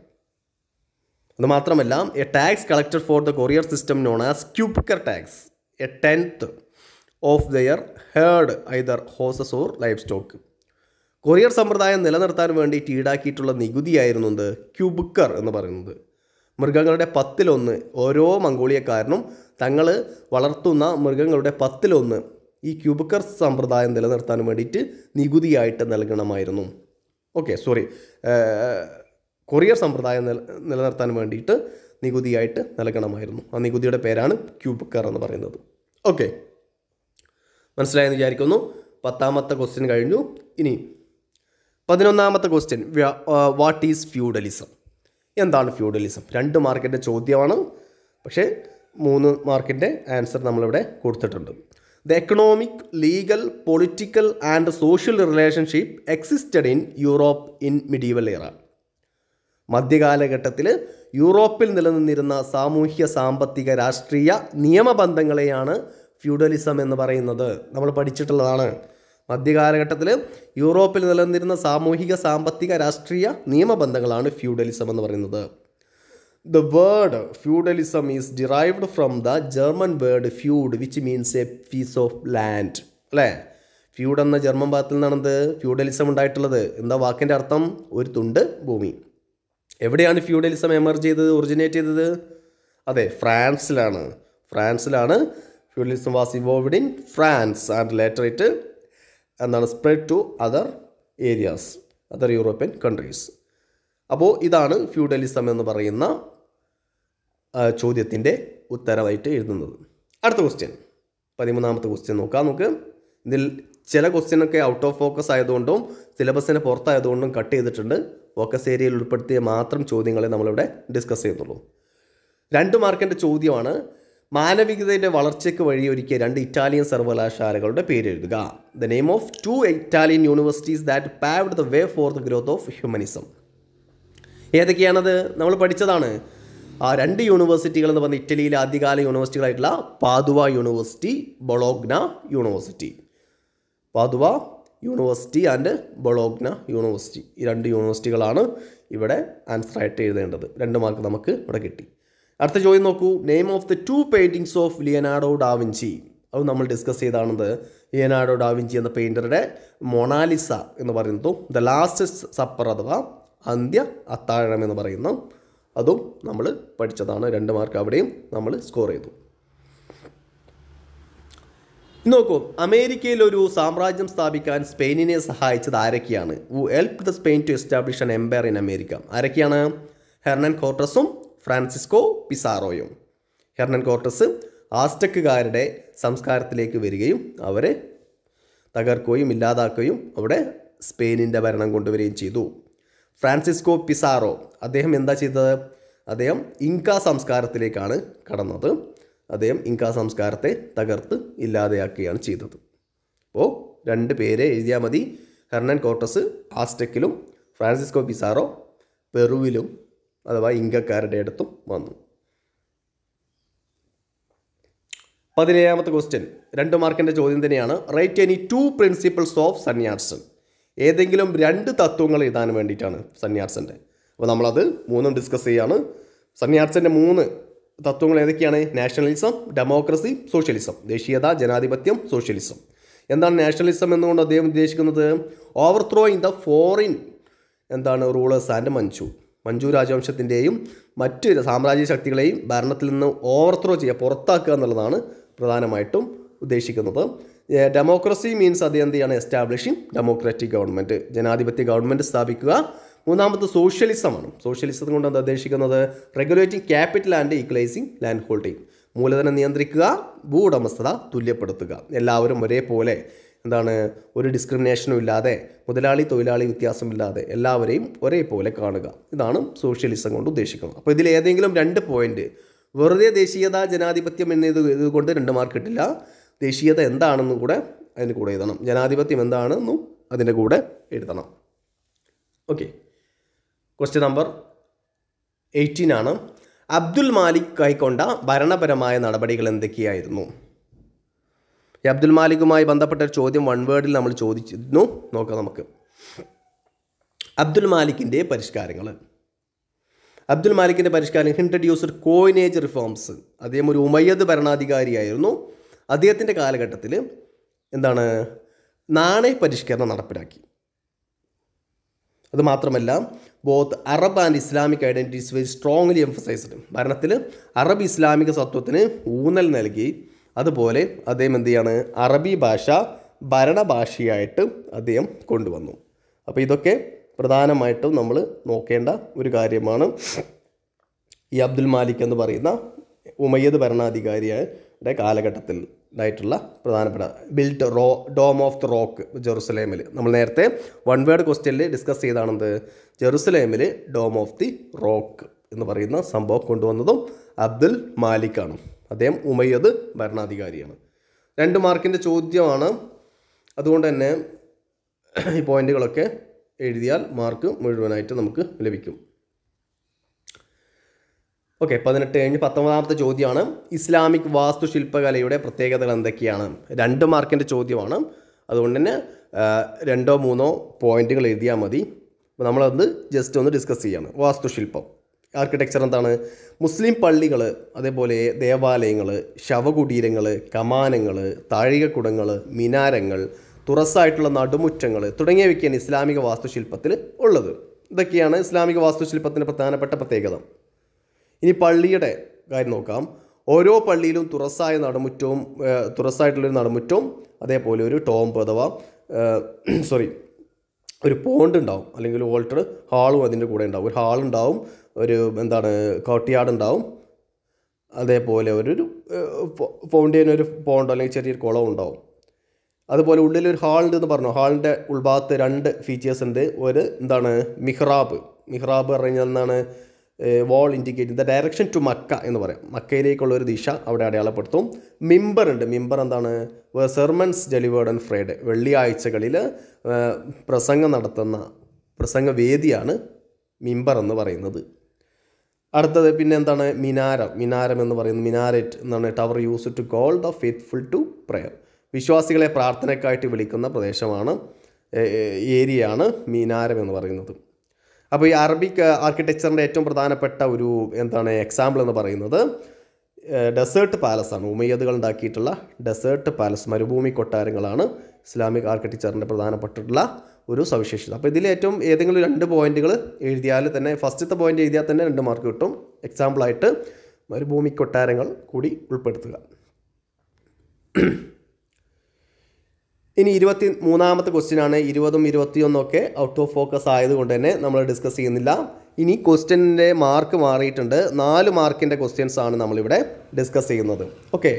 [SPEAKER 1] അതുമാത്രമല്ല a tax collector for the courier system known as qubchur tax a tenth of their herd either horses or livestock courier സമ്പ്രദായം നിലനിർത്താൻ വേണ്ടി ഈടാക്കിയിട്ടുള്ള നികുതിയായിരുന്നു എന്ത് ക്യൂബ്ക്കർ എന്ന് പറയുന്നത് മൃഗങ്ങളുടെ പത്തിലൊന്ന് ഓരോ മംഗോളിയക്കാരനും തങ്ങൾ വളർത്തുന്ന മൃഗങ്ങളുടെ പത്തിലൊന്ന് ഈ ക്യൂബക്കർ സമ്പ്രദായം നിലനിർത്താൻ വേണ്ടിയിട്ട് നികുതിയായിട്ട് നൽകണമായിരുന്നു ഓക്കെ സോറി കൊറിയർ സമ്പ്രദായം നിലനിർത്താൻ വേണ്ടിയിട്ട് നികുതിയായിട്ട് നൽകണമായിരുന്നു ആ നികുതിയുടെ പേരാണ് ക്യൂബക്കർ എന്ന് പറയുന്നത് ഓക്കെ മനസ്സിലായെന്ന് വിചാരിക്കുന്നു പത്താമത്തെ ക്വസ്റ്റ്യൻ കഴിഞ്ഞു ഇനി പതിനൊന്നാമത്തെ ക്വസ്റ്റ്യൻ വാട്ട് ഈസ് ഫ്യൂഡലിസം എന്താണ് ഫ്യൂഡലിസം രണ്ട് മാർക്കിൻ്റെ ചോദ്യമാണ് പക്ഷേ മൂന്ന് മാർക്കിൻ്റെ ആൻസർ നമ്മളിവിടെ കൊടുത്തിട്ടുണ്ട് the economic legal political and social relationship existed in Europe in medieval era മധ്യകാലഘട്ടത്തിൽ യൂറോപ്പിൽ നിലനിന്നിരുന്ന സാമൂഹ്യ സാമ്പത്തിക രാഷ്ട്രീയ നിയമബന്ധങ്ങളെയാണ് ഫ്യൂഡലിസം എന്ന് പറയുന്നത് നമ്മൾ പഠിച്ചിട്ടുള്ളതാണ് മധ്യകാലഘട്ടത്തിൽ യൂറോപ്പിൽ നിലനിന്നിരുന്ന സാമൂഹിക സാമ്പത്തിക രാഷ്ട്രീയ നിയമബന്ധങ്ങളാണ് ഫ്യൂഡലിസം എന്ന് പറയുന്നത് the word feudalism is derived from the German word feud which means a piece of land അല്ലേ ഫ്യൂഡ് എന്ന ജർമ്മൻ ഭാഗത്തിൽ നിന്നാണെന്ത് ഫ്യൂഡലിസം ഉണ്ടായിട്ടുള്ളത് എന്താ വാക്കിൻ്റെ അർത്ഥം ഒരു തുണ്ട് ഭൂമി എവിടെയാണ് ഫ്യൂഡലിസം എമർജ് ചെയ്തത് ഒറിജിനേറ്റ് ചെയ്തത് അതെ ഫ്രാൻസിലാണ് ഫ്രാൻസിലാണ് feudalism was evolved in France and later it എന്താണ് spread to other areas other European countries അപ്പോൾ ഇതാണ് ഫ്യൂഡലിസം എന്ന് പറയുന്ന ചോദ്യത്തിൻ്റെ ഉത്തരമായിട്ട് എഴുതുന്നത് അടുത്ത ക്വസ്റ്റ്യൻ പതിമൂന്നാമത്തെ ക്വസ്റ്റ്യൻ നോക്കാം നമുക്ക് ഇതിൽ ചില ക്വസ്റ്റ്യനൊക്കെ ഔട്ട് ഓഫ് ഫോക്കസ് ആയതുകൊണ്ടും സിലബസിന് പുറത്തായതുകൊണ്ടും കട്ട് ചെയ്തിട്ടുണ്ട് ഫോക്കസ് ഏരിയയിൽ ഉൾപ്പെടുത്തിയ മാത്രം ചോദ്യങ്ങളെ നമ്മളിവിടെ ഡിസ്കസ് ചെയ്യുന്നുള്ളൂ രണ്ട് മാർക്കിൻ്റെ ചോദ്യമാണ് മാനവികതയുടെ വളർച്ചയ്ക്ക് വഴിയൊരുക്കിയ രണ്ട് ഇറ്റാലിയൻ സർവകലാശാലകളുടെ പേരെഴുതുക the name of two Italian universities that paved the way for the growth of humanism ഏതൊക്കെയാണത് നമ്മൾ പഠിച്ചതാണ് ആ രണ്ട് യൂണിവേഴ്സിറ്റികൾ എന്ന് പറഞ്ഞാൽ ഇറ്റലിയിലെ ആദ്യകാല യൂണിവേഴ്സിറ്റികളായിട്ടുള്ള Padua university Bologna university Padua university and Bologna university ഈ രണ്ട് യൂണിവേഴ്സിറ്റികളാണ് ഇവിടെ ആൻസർ ആയിട്ട് എഴുതേണ്ടത് രണ്ട് മാർക്ക് നമുക്ക് ഇവിടെ കിട്ടി അടുത്ത ചോദ്യം നോക്കൂ name of the two paintings of Leonardo da Vinci അത് നമ്മൾ ഡിസ്കസ് ചെയ്താണത് ലിയനാഡോ ഡാവിഞ്ചി എന്ന പെയിൻറ്ററുടെ മൊണാലിസ എന്ന് പറയുന്നതും ദ ലാസ്റ്റ് സപ്പർ അഥവാ അന്ത്യ അത്താഴം എന്ന് പറയുന്നു അതും നമ്മൾ പഠിച്ചതാണ് രണ്ട് മാർക്ക് അവിടെയും നമ്മൾ സ്കോർ ചെയ്തു നോക്കൂ അമേരിക്കയിൽ ഒരു സാമ്രാജ്യം സ്ഥാപിക്കാൻ സ്പെയിനിനെ സഹായിച്ചത് ആരൊക്കെയാണ് who help the Spain to establish an empire in America ആരൊക്കെയാണ് ഹെർണൻ കോർട്ടസും ഫ്രാൻസിസ്കോ പിസാറോയും ഹെർണൻ കോർട്ടസ് ആസ്റ്റക്കുകാരുടെ സംസ്കാരത്തിലേക്ക് വരികയും അവരെ തകർക്കുകയും ഇല്ലാതാക്കുകയും അവിടെ സ്പെയിനിൻ്റെ ഭരണം കൊണ്ടുവരികയും ചെയ്തു ഫ്രാൻസിസ്കോ പിസാറോ അദ്ദേഹം എന്താ ചെയ്തത് അദ്ദേഹം ഇൻക സംസ്കാരത്തിലേക്കാണ് കടന്നത് അദ്ദേഹം ഇൻക സംസ്കാരത്തെ തകർത്ത് ഇല്ലാതെയാക്കുകയാണ് ചെയ്തത് അപ്പോൾ രണ്ട് പേര് എഴുതിയാൽ മതി ഹെർണൻ കോർട്ടസ് ആസ്റ്റക്കിലും ഫ്രാൻസിസ്കോ പിസാറോ പെറുവിലും അഥവാ ഇങ്കക്കാരുടെ അടുത്തും വന്നു പതിനേഴാമത്തെ ക്വസ്റ്റ്യൻ രണ്ട് മാർക്കിൻ്റെ ചോദ്യം തന്നെയാണ് write any two principles of സന്യാസം ഏതെങ്കിലും രണ്ട് തത്വങ്ങൾ എഴുതാൻ വേണ്ടിയിട്ടാണ് സന്യാസിൻ്റെ അപ്പോൾ നമ്മളത് മൂന്നും ഡിസ്കസ് ചെയ്യാണ് സന്യാസിൻ്റെ മൂന്ന് തത്വങ്ങൾ ഏതൊക്കെയാണ് നാഷണലിസം ഡെമോക്രസി സോഷ്യലിസം ദേശീയത ജനാധിപത്യം സോഷ്യലിസം എന്താണ് നാഷണലിസം എന്നുകൊണ്ട് അദ്ദേഹം ഉദ്ദേശിക്കുന്നത് ഓവർ ത്രോയിങ് ദ ഫോറിൻ എന്താണ് റൂളേഴ്സ് ആൻഡ് മഞ്ചു മഞ്ജു രാജവംശത്തിൻ്റെയും മറ്റ് സാമ്രാജ്യ ശക്തികളെയും ഭരണത്തിൽ നിന്ന് ത്രോ ചെയ്യുക പുറത്താക്കുക എന്നുള്ളതാണ് പ്രധാനമായിട്ടും ഉദ്ദേശിക്കുന്നത് ഡെമോക്രസി മീൻസ് അത് എന്താണ് എസ്റ്റാബ്ലിഷിങ് എസ്റ്റാബ്ലിഷിംഗ് ഡെമോക്രാറ്റിക് ഗവൺമെൻറ് ജനാധിപത്യ ഗവൺമെൻറ് സ്ഥാപിക്കുക മൂന്നാമത് സോഷ്യലിസമാണ് സോഷ്യലിസം കൊണ്ട് എന്താ ഉദ്ദേശിക്കുന്നത് regulating capital and equalizing land holding മൂലധനം നിയന്ത്രിക്കുക ഭൂ ഉടമസ്ഥത തുല്യപ്പെടുത്തുക എല്ലാവരും ഒരേപോലെ എന്താണ് ഒരു ഡിസ്ക്രിമിനേഷനും ഇല്ലാതെ മുതലാളി തൊഴിലാളി വ്യത്യാസമില്ലാതെ എല്ലാവരെയും ഒരേപോലെ കാണുക ഇതാണ് സോഷ്യലിസം കൊണ്ട് ഉദ്ദേശിക്കുന്നത് അപ്പോൾ ഇതിൽ ഏതെങ്കിലും രണ്ട് പോയിന്റ് വെറുതെ ദേശീയത ജനാധിപത്യം എന്നത് ഇതുകൊണ്ട് രണ്ട് മാർക്ക് കിട്ടില്ല ദേശീയത എന്താണെന്നും കൂടെ അതിൻ്റെ കൂടെ എഴുതണം ജനാധിപത്യം എന്താണെന്നും അതിൻ്റെ കൂടെ എഴുതണം ഓക്കെ ക്വസ്റ്റ്യൻ നമ്പർ എയ്റ്റീൻ ആണ് അബ്ദുൽ മാലിക് കൈക്കൊണ്ട ഭരണപരമായ നടപടികൾ എന്തൊക്കെയായിരുന്നു അബ്ദുൽ മാലിക്കുമായി ബന്ധപ്പെട്ട ചോദ്യം വൺ വേർഡിൽ നമ്മൾ ചോദിച്ചിരുന്നു നോക്കാം നമുക്ക് അബ്ദുൽ മാലിക്കിൻ്റെ പരിഷ്കാരങ്ങൾ അബ്ദുൽ മാലിക്കിൻ്റെ പരിഷ്കാരം ഇൻട്രഡ്യൂസർ കോയിനേജ് റിഫോംസ് അദ്ദേഹം ഒരു ഉമയ്യദ് ഭരണാധികാരിയായിരുന്നു അദ്ദേഹത്തിൻ്റെ കാലഘട്ടത്തിൽ എന്താണ് നാണയ പരിഷ്കരണം നടപ്പിലാക്കി അതുമാത്രമല്ല both Arab and Islamic identities very strongly emphasized ഭരണത്തിൽ അറബ് ഇസ്ലാമിക സത്വത്തിന് ഊന്നൽ നൽകി അതുപോലെ അദ്ദേഹം എന്ത് ചെയ്യാണ് അറബി ഭാഷ ഭരണഭാഷയായിട്ട് അദ്ദേഹം കൊണ്ടുവന്നു അപ്പോൾ ഇതൊക്കെ പ്രധാനമായിട്ടും നമ്മൾ നോക്കേണ്ട ഒരു കാര്യമാണ് ഈ അബ്ദുൽ മാലിക് എന്ന് പറയുന്ന ഉമയ്യദ് ഭരണാധികാരിയുടെ കാലഘട്ടത്തിൽ ായിട്ടുള്ള പ്രധാനപ്പെട്ട ബിൽറ്റ് റോ ഡോം ഓഫ് ദ റോക്ക് ജെറുസലേമിൽ നമ്മൾ നേരത്തെ വൺ വേർഡ് ക്വസ്റ്റ്യനിൽ ഡിസ്കസ് ചെയ്താണെന്ത് ജെറുസലേമിൽ ഡോം ഓഫ് ദി റോക്ക് എന്ന് പറയുന്ന സംഭവം കൊണ്ടുവന്നതും അബ്ദുൽ മാലിക്കാണ് അദ്ദേഹം ഉമയ്യദ് ഭരണാധികാരിയാണ് രണ്ട് മാർക്കിൻ്റെ ചോദ്യമാണ് അതുകൊണ്ട് തന്നെ ഈ പോയിന്റുകളൊക്കെ എഴുതിയാൽ മാർക്ക് മുഴുവനായിട്ട് നമുക്ക് ലഭിക്കും ഓക്കെ പതിനെട്ട് കഴിഞ്ഞ് പത്തൊമ്പതാമത്തെ ചോദ്യമാണ് ഇസ്ലാമിക് വാസ്തുശില്പകലയുടെ പ്രത്യേകതകൾ എന്തൊക്കെയാണ് രണ്ട് മാർക്കിൻ്റെ ചോദ്യമാണ് അതുകൊണ്ട് തന്നെ രണ്ടോ മൂന്നോ പോയിന്റുകൾ എഴുതിയാൽ മതി നമ്മളത് ജസ്റ്റ് ഒന്ന് ഡിസ്കസ് ചെയ്യാണ് വാസ്തുശില്പം ആർക്കിടെക്ചർ എന്താണ് മുസ്ലിം പള്ളികൾ അതേപോലെ ദേവാലയങ്ങൾ ശവകുടീരങ്ങൾ കമാനങ്ങൾ താഴികക്കുടങ്ങൾ മിനാരങ്ങൾ തുറസ്സായിട്ടുള്ള നടുമുറ്റങ്ങൾ തുടങ്ങിയവയ്ക്കാണ് ഇസ്ലാമിക വാസ്തുശില്പത്തിൽ ഉള്ളത് ഇതൊക്കെയാണ് ഇസ്ലാമിക വാസ്തുശില്പത്തിൻ്റെ പ്രധാനപ്പെട്ട പ്രത്യേകത ഇനി പള്ളിയുടെ കാര്യം നോക്കാം ഓരോ പള്ളിയിലും തുറസ്സായ നടുമുറ്റവും തുറസ്സായിട്ടുള്ളൊരു നടുമുറ്റവും അതേപോലെ ഒരു ടോംബ് അഥവാ സോറി ഒരു പോണ്ട് ഉണ്ടാവും അല്ലെങ്കിൽ വോൾട്ടർ ഹാളും അതിൻ്റെ കൂടെ ഉണ്ടാവും ഒരു ഹാളുണ്ടാവും ഒരു എന്താണ് കോട്ടിയാട് ഉണ്ടാവും അതേപോലെ ഒരു ഫൗണ്ടൈൻ ഒരു പോണ്ടോ അല്ലെങ്കിൽ ചെറിയൊരു കുളം ഉണ്ടാവും അതുപോലെ ഉള്ളിലൊരു ഹാളുണ്ട് എന്ന് പറഞ്ഞു ഹാളിൻ്റെ ഉൾഭാഗത്ത് രണ്ട് ഫീച്ചേഴ്സ് ഉണ്ട് ഒരു എന്താണ് മിഹ്റാബ് മിഹ്റാബ് പറഞ്ഞു കഴിഞ്ഞാൽ എന്താണ് wall indicate the direction to Mecca എന്ന് പറയാം മക്കയിലേക്കുള്ള ഒരു ദിശ അവിടെ അടയാളപ്പെടുത്തും മിമ്പർ ഉണ്ട് മിമ്പർ എന്താണ് സെർമൻസ് ഡെലിവേർഡ് ആൻഡ് ഫ്രൈഡേ വെള്ളിയാഴ്ചകളിൽ പ്രസംഗം നടത്തുന്ന പ്രസംഗവേദിയാണ് മിമ്പർ എന്ന് പറയുന്നത് അടുത്തത് പിന്നെ എന്താണ് മിനാരം മിനാരം എന്ന് പറയുന്നത് മിനാരറ്റ് എന്നാണ് tower use to call the faithful to prayer വിശ്വാസികളെ പ്രാർത്ഥനയ്ക്കായിട്ട് വിളിക്കുന്ന പ്രദേശമാണ് ഏരിയയാണ് മിനാരം എന്ന് പറയുന്നത് അപ്പോൾ ഈ അറബിക് ആർക്കിടെക്ചറിൻ്റെ ഏറ്റവും പ്രധാനപ്പെട്ട ഒരു എന്താണ് എക്സാമ്പിൾ എന്ന് പറയുന്നത് ഡെസേർട്ട് പാലസാണ് ഉമയ്യദുകൾ ഉണ്ടാക്കിയിട്ടുള്ള ഡെസേർട്ട് പാലസ് മരുഭൂമി കൊട്ടാരങ്ങളാണ് ഇസ്ലാമിക് ആർക്കിടെക്ചറിൻ്റെ പ്രധാനപ്പെട്ടിട്ടുള്ള ഒരു സവിശേഷത അപ്പോൾ ഇതിൽ ഏറ്റവും ഏതെങ്കിലും രണ്ട് പോയിന്റുകൾ എഴുതിയാൽ തന്നെ ഫസ്റ്റത്തെ പോയിന്റ് എഴുതിയാൽ തന്നെ രണ്ട് മാർക്ക് കിട്ടും എക്സാമ്പിളായിട്ട് മരുഭൂമി കൊട്ടാരങ്ങൾ കൂടി ഉൾപ്പെടുത്തുക ഇനി ഇരുപത്തി മൂന്നാമത്തെ ക്വസ്റ്റ്യൻ ആണ് ഇരുപതും ഒക്കെ ഔട്ട് ഓഫ് ഫോക്കസ് ആയതുകൊണ്ട് തന്നെ നമ്മൾ ഡിസ്കസ് ചെയ്യുന്നില്ല ഇനി ക്വസ്റ്റ്യൻ്റെ മാർക്ക് മാറിയിട്ടുണ്ട് നാല് മാർക്കിൻ്റെ ക്വസ്റ്റ്യൻസ് ആണ് നമ്മളിവിടെ ഡിസ്കസ് ചെയ്യുന്നത് ഓക്കെ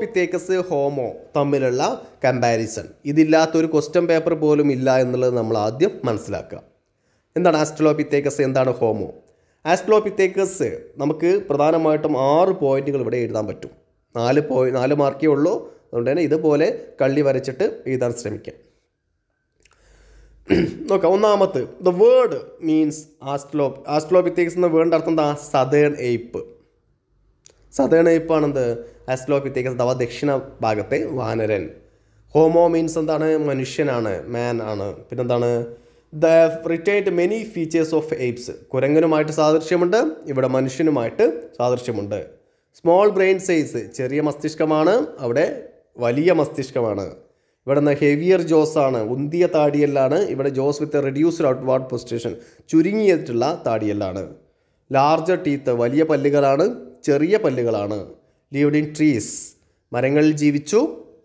[SPEAKER 1] പിത്തേക്കസ് ഹോമോ തമ്മിലുള്ള കമ്പാരിസൺ ഇതില്ലാത്തൊരു ക്വസ്റ്റ്യൻ പേപ്പർ പോലും ഇല്ല എന്നുള്ളത് നമ്മൾ ആദ്യം മനസ്സിലാക്കുക എന്താണ് പിത്തേക്കസ് എന്താണ് ഹോമോ പിത്തേക്കസ് നമുക്ക് പ്രധാനമായിട്ടും ആറ് പോയിന്റുകൾ ഇവിടെ എഴുതാൻ പറ്റും നാല് പോയി നാല് മാർക്കേ ഉള്ളൂ അതുകൊണ്ട് തന്നെ ഇതുപോലെ കള്ളി വരച്ചിട്ട് എഴുതാൻ ശ്രമിക്കാം നോക്കാം ഒന്നാമത്ത് the word means astro Australopithecus എന്ന വേർഡിൻ്റെ അർത്ഥം എന്താ സതേൺ എയ്പ്പ് സതേൺ എയ്പ്പാണെന്ത് ആസ്ട്രോപിത്തേക്സ് അഥവാ ദക്ഷിണ ഭാഗത്തെ വാനരൻ ഹോമോ മീൻസ് എന്താണ് മനുഷ്യനാണ് മാൻ ആണ് പിന്നെന്താണ് the retained many features of apes കുരങ്ങനുമായിട്ട് സാദൃശ്യമുണ്ട് ഇവിടെ മനുഷ്യനുമായിട്ട് സാദൃശ്യമുണ്ട് സ്മോൾ ബ്രെയിൻ സൈസ് ചെറിയ മസ്തിഷ്കമാണ് അവിടെ വലിയ മസ്തിഷ്കമാണ് ഇവിടെ നിന്ന് ഹെവിയർ ജോസ് ആണ് ഉന്തിയ താടിയല്ലാണ് ഇവിടെ jaws with reduced outward position ചുരുങ്ങിയിട്ടുള്ള താടിയല്ലാണ് ലാർജ് ടീത്ത് വലിയ പല്ലുകളാണ് ചെറിയ പല്ലുകളാണ് ലീവ്ഡ് ഇൻ ട്രീസ് മരങ്ങളിൽ ജീവിച്ചു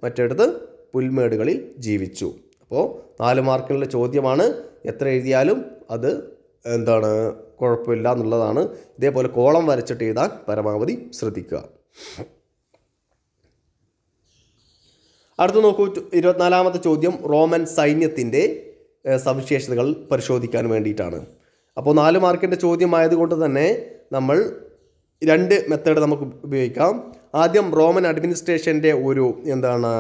[SPEAKER 1] മറ്റടുത്ത് പുൽമേടുകളിൽ ജീവിച്ചു അപ്പോൾ നാല് മാർക്കിനുള്ള ചോദ്യമാണ് എത്ര എഴുതിയാലും അത് എന്താണ് കുഴപ്പമില്ല എന്നുള്ളതാണ് ഇതേപോലെ കോളം വരച്ചിട്ട് എഴുതാൻ പരമാവധി ശ്രദ്ധിക്കുക അടുത്ത നോക്കൂ ഇരുപത്തിനാലാമത്തെ ചോദ്യം റോമൻ സൈന്യത്തിൻ്റെ സവിശേഷതകൾ പരിശോധിക്കാൻ വേണ്ടിയിട്ടാണ് അപ്പോൾ നാല് മാർക്കിൻ്റെ ചോദ്യമായതുകൊണ്ട് തന്നെ നമ്മൾ രണ്ട് മെത്തേഡ് നമുക്ക് ഉപയോഗിക്കാം ആദ്യം റോമൻ അഡ്മിനിസ്ട്രേഷൻ്റെ ഒരു എന്താണ്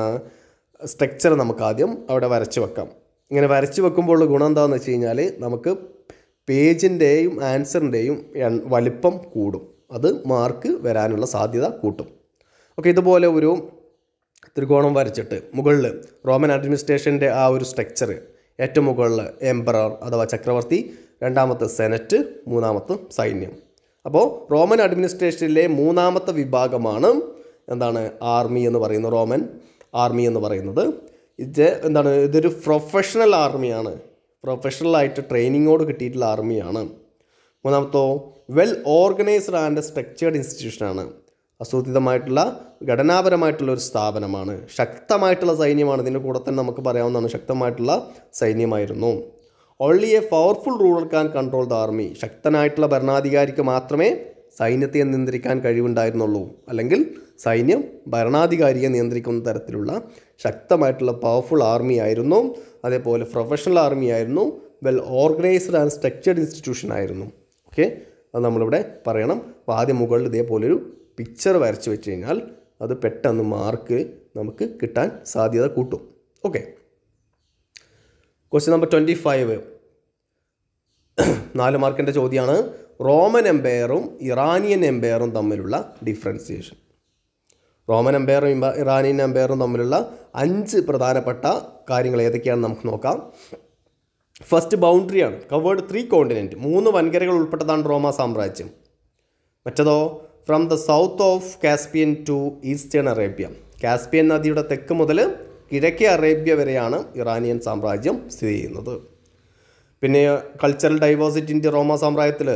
[SPEAKER 1] സ്ട്രക്ചർ നമുക്ക് ആദ്യം അവിടെ വരച്ച് വെക്കാം ഇങ്ങനെ വരച്ച് വെക്കുമ്പോൾ ഗുണം എന്താണെന്ന് വെച്ച് കഴിഞ്ഞാൽ നമുക്ക് പേജിൻ്റെയും ആൻസറിൻ്റെയും വലിപ്പം കൂടും അത് മാർക്ക് വരാനുള്ള സാധ്യത കൂട്ടും ഓക്കെ ഇതുപോലെ ഒരു ത്രികോണം വരച്ചിട്ട് മുകളിൽ റോമൻ അഡ്മിനിസ്ട്രേഷൻ്റെ ആ ഒരു സ്ട്രക്ചർ ഏറ്റവും മുകളിൽ എംപറർ അഥവാ ചക്രവർത്തി രണ്ടാമത്തെ സെനറ്റ് മൂന്നാമത്തെ സൈന്യം അപ്പോൾ റോമൻ അഡ്മിനിസ്ട്രേഷനിലെ മൂന്നാമത്തെ വിഭാഗമാണ് എന്താണ് ആർമി എന്ന് പറയുന്ന റോമൻ ആർമി എന്ന് പറയുന്നത് ഇത് എന്താണ് ഇതൊരു പ്രൊഫഷണൽ ആർമിയാണ് പ്രൊഫഷണൽ ആയിട്ട് ട്രെയിനിങ്ങോട് കിട്ടിയിട്ടുള്ള ആർമിയാണ് മൂന്നാമത്തോ വെൽ ഓർഗനൈസ്ഡ് ആൻഡ് സ്ട്രക്ചേർഡ് ഇൻസ്റ്റിറ്റ്യൂഷനാണ് ആസൂത്രിതമായിട്ടുള്ള ഘടനാപരമായിട്ടുള്ള ഒരു സ്ഥാപനമാണ് ശക്തമായിട്ടുള്ള സൈന്യമാണ് ഇതിൻ്റെ കൂടെ തന്നെ നമുക്ക് പറയാവുന്നതാണ് ശക്തമായിട്ടുള്ള സൈന്യമായിരുന്നു only a powerful ruler can control the army ശക്തനായിട്ടുള്ള ഭരണാധികാരിക്ക് മാത്രമേ സൈന്യത്തെ നിയന്ത്രിക്കാൻ കഴിവുണ്ടായിരുന്നുള്ളൂ അല്ലെങ്കിൽ സൈന്യം ഭരണാധികാരിയെ നിയന്ത്രിക്കുന്ന തരത്തിലുള്ള ശക്തമായിട്ടുള്ള പവർഫുൾ ആർമി ആയിരുന്നു അതേപോലെ പ്രൊഫഷണൽ ആർമി ആയിരുന്നു well organised and structured institution ആയിരുന്നു ഓക്കെ അത് നമ്മളിവിടെ പറയണം അപ്പോൾ ആദ്യം മുകളിൽ ഇതേപോലൊരു പിക്ചർ വരച്ച് വെച്ച് കഴിഞ്ഞാൽ അത് പെട്ടെന്ന് മാർക്ക് നമുക്ക് കിട്ടാൻ സാധ്യത കൂട്ടും okay question number twenty five നാല് മാർക്കിൻ്റെ ചോദ്യമാണ് റോമൻ എംപയറും ഇറാനിയൻ എംപയറും തമ്മിലുള്ള ഡിഫറൻസിയേഷൻ റോമൻ എംപയറും ഇറാനിയൻ എംപയറും തമ്മിലുള്ള അഞ്ച് പ്രധാനപ്പെട്ട കാര്യങ്ങൾ ഏതൊക്കെയാണെന്ന് നമുക്ക് നോക്കാം ഫസ്റ്റ് ബൗണ്ടറിയാണ് കവേർഡ് ത്രീ കോണ്ടിനെൻറ്റ് മൂന്ന് വൻകരകൾ ഉൾപ്പെട്ടതാണ് റോമ സാമ്രാജ്യം മറ്റതോ from the south of Caspian to eastern Arabia Caspian നദിയുടെ തെക്ക് മുതൽ കിഴക്കേ അറേബ്യ വരെയാണ് ഇറാനിയൻ സാമ്രാജ്യം സ്ഥിതി ചെയ്യുന്നത് പിന്നെ കൾച്ചറൽ ഡൈവേഴ്സിറ്റി ഇന്ത്യ റോമ സാമ്രാജ്യത്തിൽ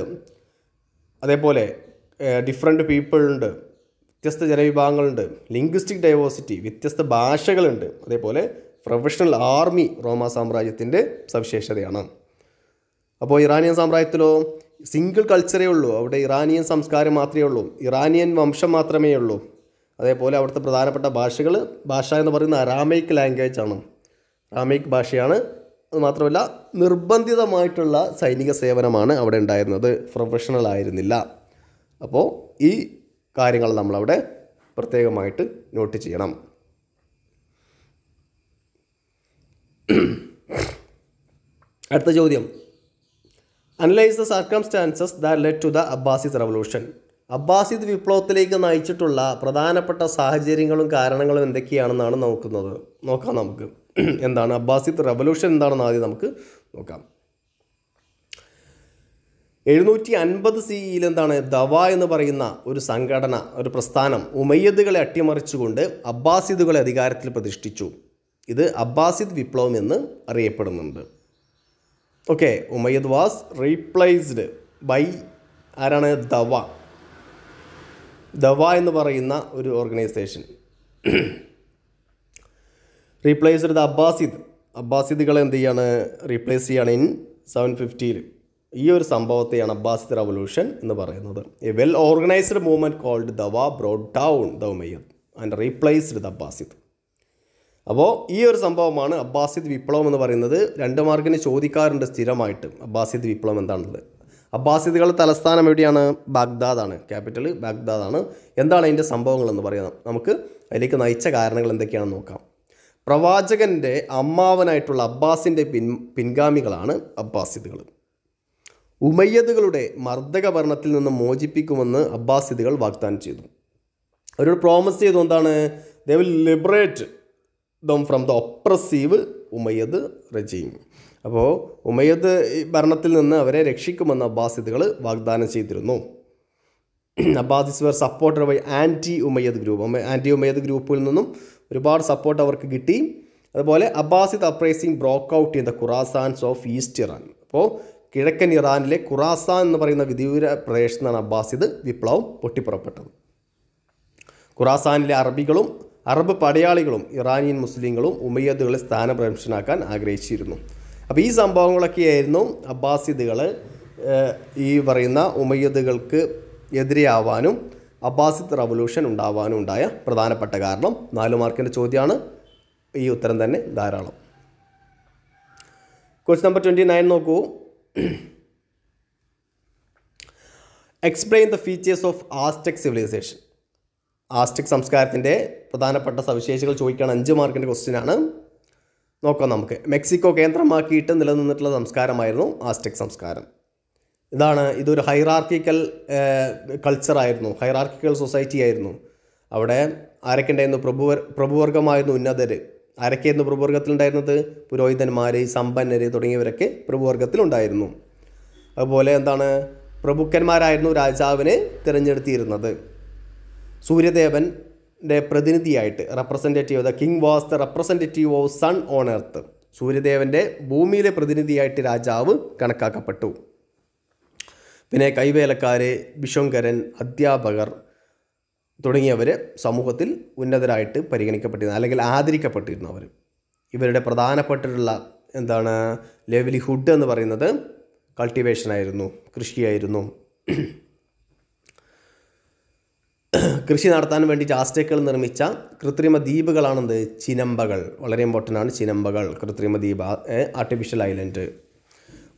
[SPEAKER 1] അതേപോലെ ഡിഫറെൻറ്റ് പീപ്പിളുണ്ട് വ്യത്യസ്ത ജനവിഭാഗങ്ങളുണ്ട് ലിംഗ്വിസ്റ്റിക് ഡൈവേഴ്സിറ്റി വ്യത്യസ്ത ഭാഷകളുണ്ട് അതേപോലെ പ്രൊഫഷണൽ ആർമി റോമ സാമ്രാജ്യത്തിൻ്റെ സവിശേഷതയാണ് അപ്പോൾ ഇറാനിയൻ സാമ്രാജ്യത്തിലോ സിംഗിൾ കൾച്ചറേ ഉള്ളൂ അവിടെ ഇറാനിയൻ സംസ്കാരം മാത്രമേ ഉള്ളൂ ഇറാനിയൻ വംശം മാത്രമേ ഉള്ളൂ അതേപോലെ അവിടുത്തെ പ്രധാനപ്പെട്ട ഭാഷകൾ ഭാഷ എന്ന് പറയുന്ന അറാമൈക്ക് ലാംഗ്വേജ് ആണ് അറാമൈക്ക് ഭാഷയാണ് അത് മാത്രമല്ല നിർബന്ധിതമായിട്ടുള്ള സൈനിക സേവനമാണ് അവിടെ ഉണ്ടായിരുന്നത് പ്രൊഫഷണൽ ആയിരുന്നില്ല അപ്പോൾ ഈ കാര്യങ്ങൾ നമ്മളവിടെ പ്രത്യേകമായിട്ട് നോട്ട് ചെയ്യണം അടുത്ത ചോദ്യം analyse the circumstances the led to the Abbasid revolution Abbasid വിപ്ലവത്തിലേക്ക് നയിച്ചിട്ടുള്ള പ്രധാനപ്പെട്ട സാഹചര്യങ്ങളും കാരണങ്ങളും എന്തൊക്കെയാണെന്നാണ് നോക്കുന്നത് നോക്കാം നമുക്ക് എന്താണ് അബ്ബാസിദ് റവല്യൂഷൻ എന്താണെന്ന് ആദ്യം നമുക്ക് നോക്കാം എഴുന്നൂറ്റി അൻപത് സിഇയിൽ എന്താണ് ദവ എന്ന് പറയുന്ന ഒരു സംഘടന ഒരു പ്രസ്ഥാനം ഉമയ്യദുകളെ അട്ടിമറിച്ചുകൊണ്ട് അബ്ബാസിദുകളെ അധികാരത്തിൽ പ്രതിഷ്ഠിച്ചു ഇത് അബ്ബാസിദ് വിപ്ലവം എന്ന് അറിയപ്പെടുന്നുണ്ട് okay Umayyad was replaced by ആരാണ് ദവ ദവ എന്ന് പറയുന്ന ഒരു ഓർഗനൈസേഷൻ റീപ്ലേസ്ഡ് ദ അബ്ബാസിദ് അബ്ബാസിദുകളെ എന്ത് ചെയ്യാണ് റീപ്ലേസ് ചെയ്യാണ് ഇൻ സെവൻ ഫിഫ്റ്റിയിൽ ഈ ഒരു സംഭവത്തെയാണ് അബ്ബാസിദ് റവല്യൂഷൻ എന്ന് പറയുന്നത് a well organised movement called ദവ brought down the Umayyad and replaced the Abbasid അപ്പോൾ ഈ ഒരു സംഭവമാണ് അബ്ബാസിദ് വിപ്ലവം എന്ന് പറയുന്നത് രണ്ട് മാർക്കിന് ചോദിക്കാറുണ്ട് സ്ഥിരമായിട്ട് അബ്ബാസിദ് വിപ്ലവം എന്താണുള്ളത് അബ്ബാസിദുകളുടെ തലസ്ഥാനം എവിടെയാണ് ബാഗ്ദാദാണ് ക്യാപിറ്റൽ ബാഗ്ദാദാണ് എന്താണ് അതിൻ്റെ സംഭവങ്ങളെന്ന് പറയുന്നത് നമുക്ക് അതിലേക്ക് നയിച്ച കാരണങ്ങൾ എന്തൊക്കെയാണെന്ന് നോക്കാം പ്രവാചകൻ്റെ അമ്മാവനായിട്ടുള്ള അബ്ബാസിൻ്റെ പിൻ പിൻഗാമികളാണ് അബ്ബാസിദുകൾ ഉമയ്യദുകളുടെ മർദ്ദക ഭരണത്തിൽ നിന്ന് മോചിപ്പിക്കുമെന്ന് അബ്ബാസിദുകൾ വാഗ്ദാനം ചെയ്തു അവരോട് പ്രോമിസ് ചെയ്തു എന്താണ് they will liberate them from the oppressive Umayyad regime അപ്പോൾ ഉമയ്യദ് ഭരണത്തിൽ നിന്ന് അവരെ രക്ഷിക്കുമെന്ന് അബ്ബാസിദുകൾ വാഗ്ദാനം ചെയ്തിരുന്നു Abbasids were supported by anti Umayyad group anti Umayyad ഗ്രൂപ്പിൽ നിന്നും ഒരുപാട് സപ്പോർട്ട് അവർക്ക് കിട്ടി അതുപോലെ അബ്ബാസിദ് അപ്രൈസിംഗ് ബ്രോക്ക് ഔട്ട് ചെയ്യുന്ന ഖുറാസാൻസ് ഓഫ് ഈസ്റ്റ് ഇറാൻ അപ്പോൾ കിഴക്കൻ ഇറാനിലെ ഖുറാസാൻ എന്ന് പറയുന്ന വിദൂര പ്രദേശത്ത് നിന്നാണ് അബ്ബാസിദ് വിപ്ലവം പൊട്ടിപ്പുറപ്പെട്ടത് ഖുറാസാനിലെ അറബികളും അറബ് പടയാളികളും ഇറാനിയൻ മുസ്ലിങ്ങളും ഉമയ്യദുകളെ സ്ഥാനഭ്രംശനാക്കാൻ ആഗ്രഹിച്ചിരുന്നു അപ്പോൾ ഈ സംഭവങ്ങളൊക്കെയായിരുന്നു അബ്ബാസിദുകൾ ഈ പറയുന്ന ഉമയ്യദുകൾക്ക് എതിരെയാവാനും അബ്ബാസിദ് റവല്യൂഷൻ ഉണ്ടാവാനും ഉണ്ടായ പ്രധാനപ്പെട്ട കാരണം നാല് മാർക്കിൻ്റെ ചോദ്യമാണ് ഈ ഉത്തരം തന്നെ ധാരാളം ക്വസ്റ്റ്യൻ നമ്പർ ട്വൻറ്റി നയൻ നോക്കൂ explain the features of Aztec civilisation Aztec സംസ്കാരത്തിൻ്റെ പ്രധാനപ്പെട്ട സവിശേഷികൾ ചോദിക്കുകയാണ് അഞ്ച് മാർക്കിൻ്റെ ക്വസ്റ്റിനാണ് നോക്കാം നമുക്ക് മെക്സിക്കോ കേന്ദ്രമാക്കിയിട്ട് നിലനിന്നിട്ടുള്ള സംസ്കാരമായിരുന്നു ആസ്റ്റിക് സംസ്കാരം ഇതാണ് ഇതൊരു ഹൈറാർക്കിക്കൽ കൾച്ചറായിരുന്നു ഹൈറാർക്കിക്കൽ സൊസൈറ്റി ആയിരുന്നു അവിടെ ആരൊക്കെ പ്രഭുവർ പ്രഭുവർഗമായിരുന്നു ഉന്നതർ ആരൊക്കെയായിരുന്നു പ്രഭുവർഗത്തിലുണ്ടായിരുന്നത് പുരോഹിതന്മാർ സമ്പന്നർ തുടങ്ങിയവരൊക്കെ പ്രഭുവർഗത്തിലുണ്ടായിരുന്നു അതുപോലെ എന്താണ് പ്രഭുക്കന്മാരായിരുന്നു രാജാവിനെ തിരഞ്ഞെടുത്തിരുന്നത് സൂര്യദേവൻ്റെ പ്രതിനിധിയായിട്ട് representative the king was the representative of sun on earth സൂര്യദേവൻ്റെ ഭൂമിയിലെ പ്രതിനിധിയായിട്ട് രാജാവ് കണക്കാക്കപ്പെട്ടു പിന്നെ കൈവേലക്കാർ വിശ്വങ്കരൻ അധ്യാപകർ തുടങ്ങിയവർ സമൂഹത്തിൽ ഉന്നതരായിട്ട് പരിഗണിക്കപ്പെട്ടിരുന്നു അല്ലെങ്കിൽ ആദരിക്കപ്പെട്ടിരുന്നു അവർ ഇവരുടെ പ്രധാനപ്പെട്ടിട്ടുള്ള എന്താണ് ലെവലിഹുഡ് എന്ന് പറയുന്നത് കൾട്ടിവേഷനായിരുന്നു കൃഷിയായിരുന്നു കൃഷി നടത്താൻ വേണ്ടി ചാസ്റ്റേക്കൾ നിർമ്മിച്ച കൃത്രിമ ദ്വീപുകളാണെന്ത് ചിനമ്പകൾ വളരെ ഇമ്പോർട്ടൻ്റ് ആണ് ചിനമ്പകൾ കൃത്രിമ ദ്വീപ് ആർട്ടിഫിഷ്യൽ ഐലൻഡ്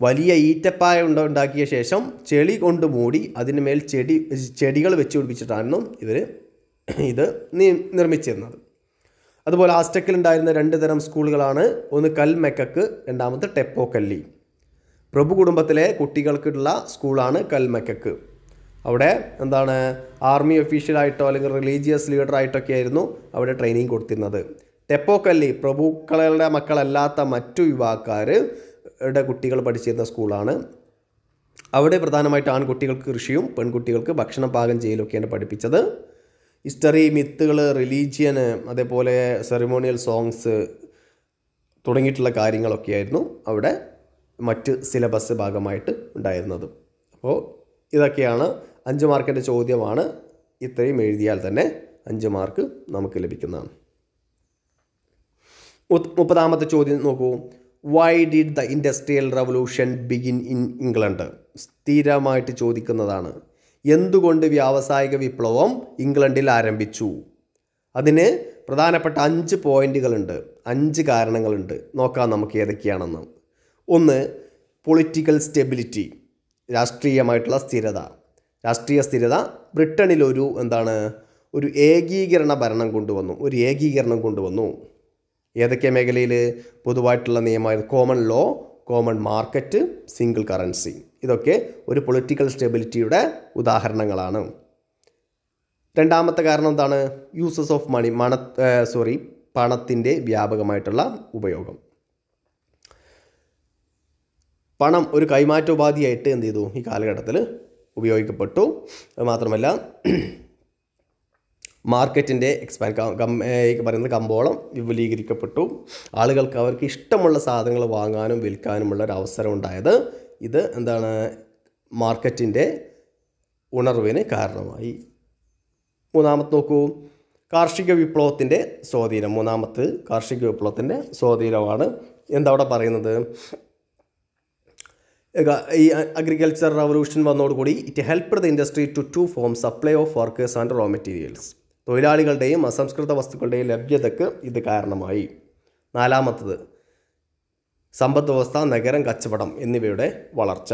[SPEAKER 1] വലിയ ഈറ്റപ്പായ ഉണ്ടാക്കിയ ശേഷം ചെളി കൊണ്ട് മൂടി അതിനുമേൽ ചെടി ചെടികൾ വെച്ച് പിടിപ്പിച്ചിട്ടായിരുന്നു ഇവർ ഇത് നിർമ്മിച്ചിരുന്നത് അതുപോലെ ആസ്റ്റക്കിൽ ഉണ്ടായിരുന്ന രണ്ട് തരം സ്കൂളുകളാണ് ഒന്ന് കൽമെക്കക്ക് രണ്ടാമത് ടെപ്പോ കല്ലി പ്രഭു കുടുംബത്തിലെ കുട്ടികൾക്കുള്ള സ്കൂളാണ് കൽമെക്കക്ക് അവിടെ എന്താണ് ആർമി ഒഫീഷ്യലായിട്ടോ അല്ലെങ്കിൽ റിലീജിയസ് ലീഡറായിട്ടൊക്കെ ആയിരുന്നു അവിടെ ട്രെയിനിങ് കൊടുത്തിരുന്നത് തെപ്പോക്കല്ലി പ്രഭുക്കളുടെ മക്കളല്ലാത്ത മറ്റു യുവാക്കാർ കുട്ടികൾ പഠിച്ചിരുന്ന സ്കൂളാണ് അവിടെ പ്രധാനമായിട്ട് ആൺകുട്ടികൾക്ക് കൃഷിയും പെൺകുട്ടികൾക്ക് ഭക്ഷണം പാകം ചെയ്യലൊക്കെയാണ് പഠിപ്പിച്ചത് ഹിസ്റ്ററി മിത്തുകൾ റിലീജിയന് അതേപോലെ സെറിമോണിയൽ സോങ്സ് തുടങ്ങിയിട്ടുള്ള കാര്യങ്ങളൊക്കെയായിരുന്നു അവിടെ മറ്റ് സിലബസ് ഭാഗമായിട്ട് ഉണ്ടായിരുന്നത് അപ്പോൾ ഇതൊക്കെയാണ് അഞ്ച് മാർക്കിൻ്റെ ചോദ്യമാണ് ഇത്രയും എഴുതിയാൽ തന്നെ അഞ്ച് മാർക്ക് നമുക്ക് ലഭിക്കുന്നതാണ് മുപ്പതാമത്തെ ചോദ്യം നോക്കൂ why did the industrial revolution begin in England സ്ഥിരമായിട്ട് ചോദിക്കുന്നതാണ് എന്തുകൊണ്ട് വ്യാവസായിക വിപ്ലവം ഇംഗ്ലണ്ടിൽ ആരംഭിച്ചു അതിന് പ്രധാനപ്പെട്ട അഞ്ച് പോയിൻറ്റുകളുണ്ട് അഞ്ച് കാരണങ്ങളുണ്ട് നോക്കാം നമുക്ക് ഏതൊക്കെയാണെന്ന് ഒന്ന് പൊളിറ്റിക്കൽ സ്റ്റെബിലിറ്റി രാഷ്ട്രീയമായിട്ടുള്ള സ്ഥിരത രാഷ്ട്രീയ സ്ഥിരത ബ്രിട്ടനിലൊരു എന്താണ് ഒരു ഏകീകരണ ഭരണം കൊണ്ടുവന്നു ഒരു ഏകീകരണം കൊണ്ടുവന്നു ഏതൊക്കെ മേഖലയിൽ പൊതുവായിട്ടുള്ള നിയമമായിരുന്നു common law common market single currency ഇതൊക്കെ ഒരു പൊളിറ്റിക്കൽ സ്റ്റെബിലിറ്റിയുടെ ഉദാഹരണങ്ങളാണ് രണ്ടാമത്തെ കാരണം എന്താണ് യൂസസ് ഓഫ് മണി മണ സോറി പണത്തിൻ്റെ വ്യാപകമായിട്ടുള്ള ഉപയോഗം പണം ഒരു കൈമാറ്റോപാധിയായിട്ട് എന്ത് ചെയ്തു ഈ കാലഘട്ടത്തിൽ ഉപയോഗിക്കപ്പെട്ടു മാത്രമല്ല മാർക്കറ്റിൻ്റെ എക്സ്പാൻഡ് പറയുന്നത് കമ്പോളം വിപുലീകരിക്കപ്പെട്ടു ആളുകൾക്ക് അവർക്ക് ഇഷ്ടമുള്ള സാധനങ്ങൾ വാങ്ങാനും വിൽക്കാനുമുള്ള ഒരു അവസരം ഉണ്ടായത് ഇത് എന്താണ് മാർക്കറ്റിൻ്റെ ഉണർവിന് കാരണമായി മൂന്നാമത്തെ നോക്കൂ കാർഷിക വിപ്ലവത്തിൻ്റെ സ്വാധീനം മൂന്നാമത്തെ കാർഷിക വിപ്ലവത്തിൻ്റെ സ്വാധീനമാണ് അവിടെ പറയുന്നത് ഈ അഗ്രികൾച്ചർ റവല്യൂഷൻ വന്നതോടുകൂടി it help the industry to to form supply of workers and raw materials തൊഴിലാളികളുടെയും അസംസ്കൃത വസ്തുക്കളുടെയും ലഭ്യതയ്ക്ക് ഇത് കാരണമായി നാലാമത്തത് സമ്പദ് വ്യവസ്ഥ നഗരം കച്ചവടം എന്നിവയുടെ വളർച്ച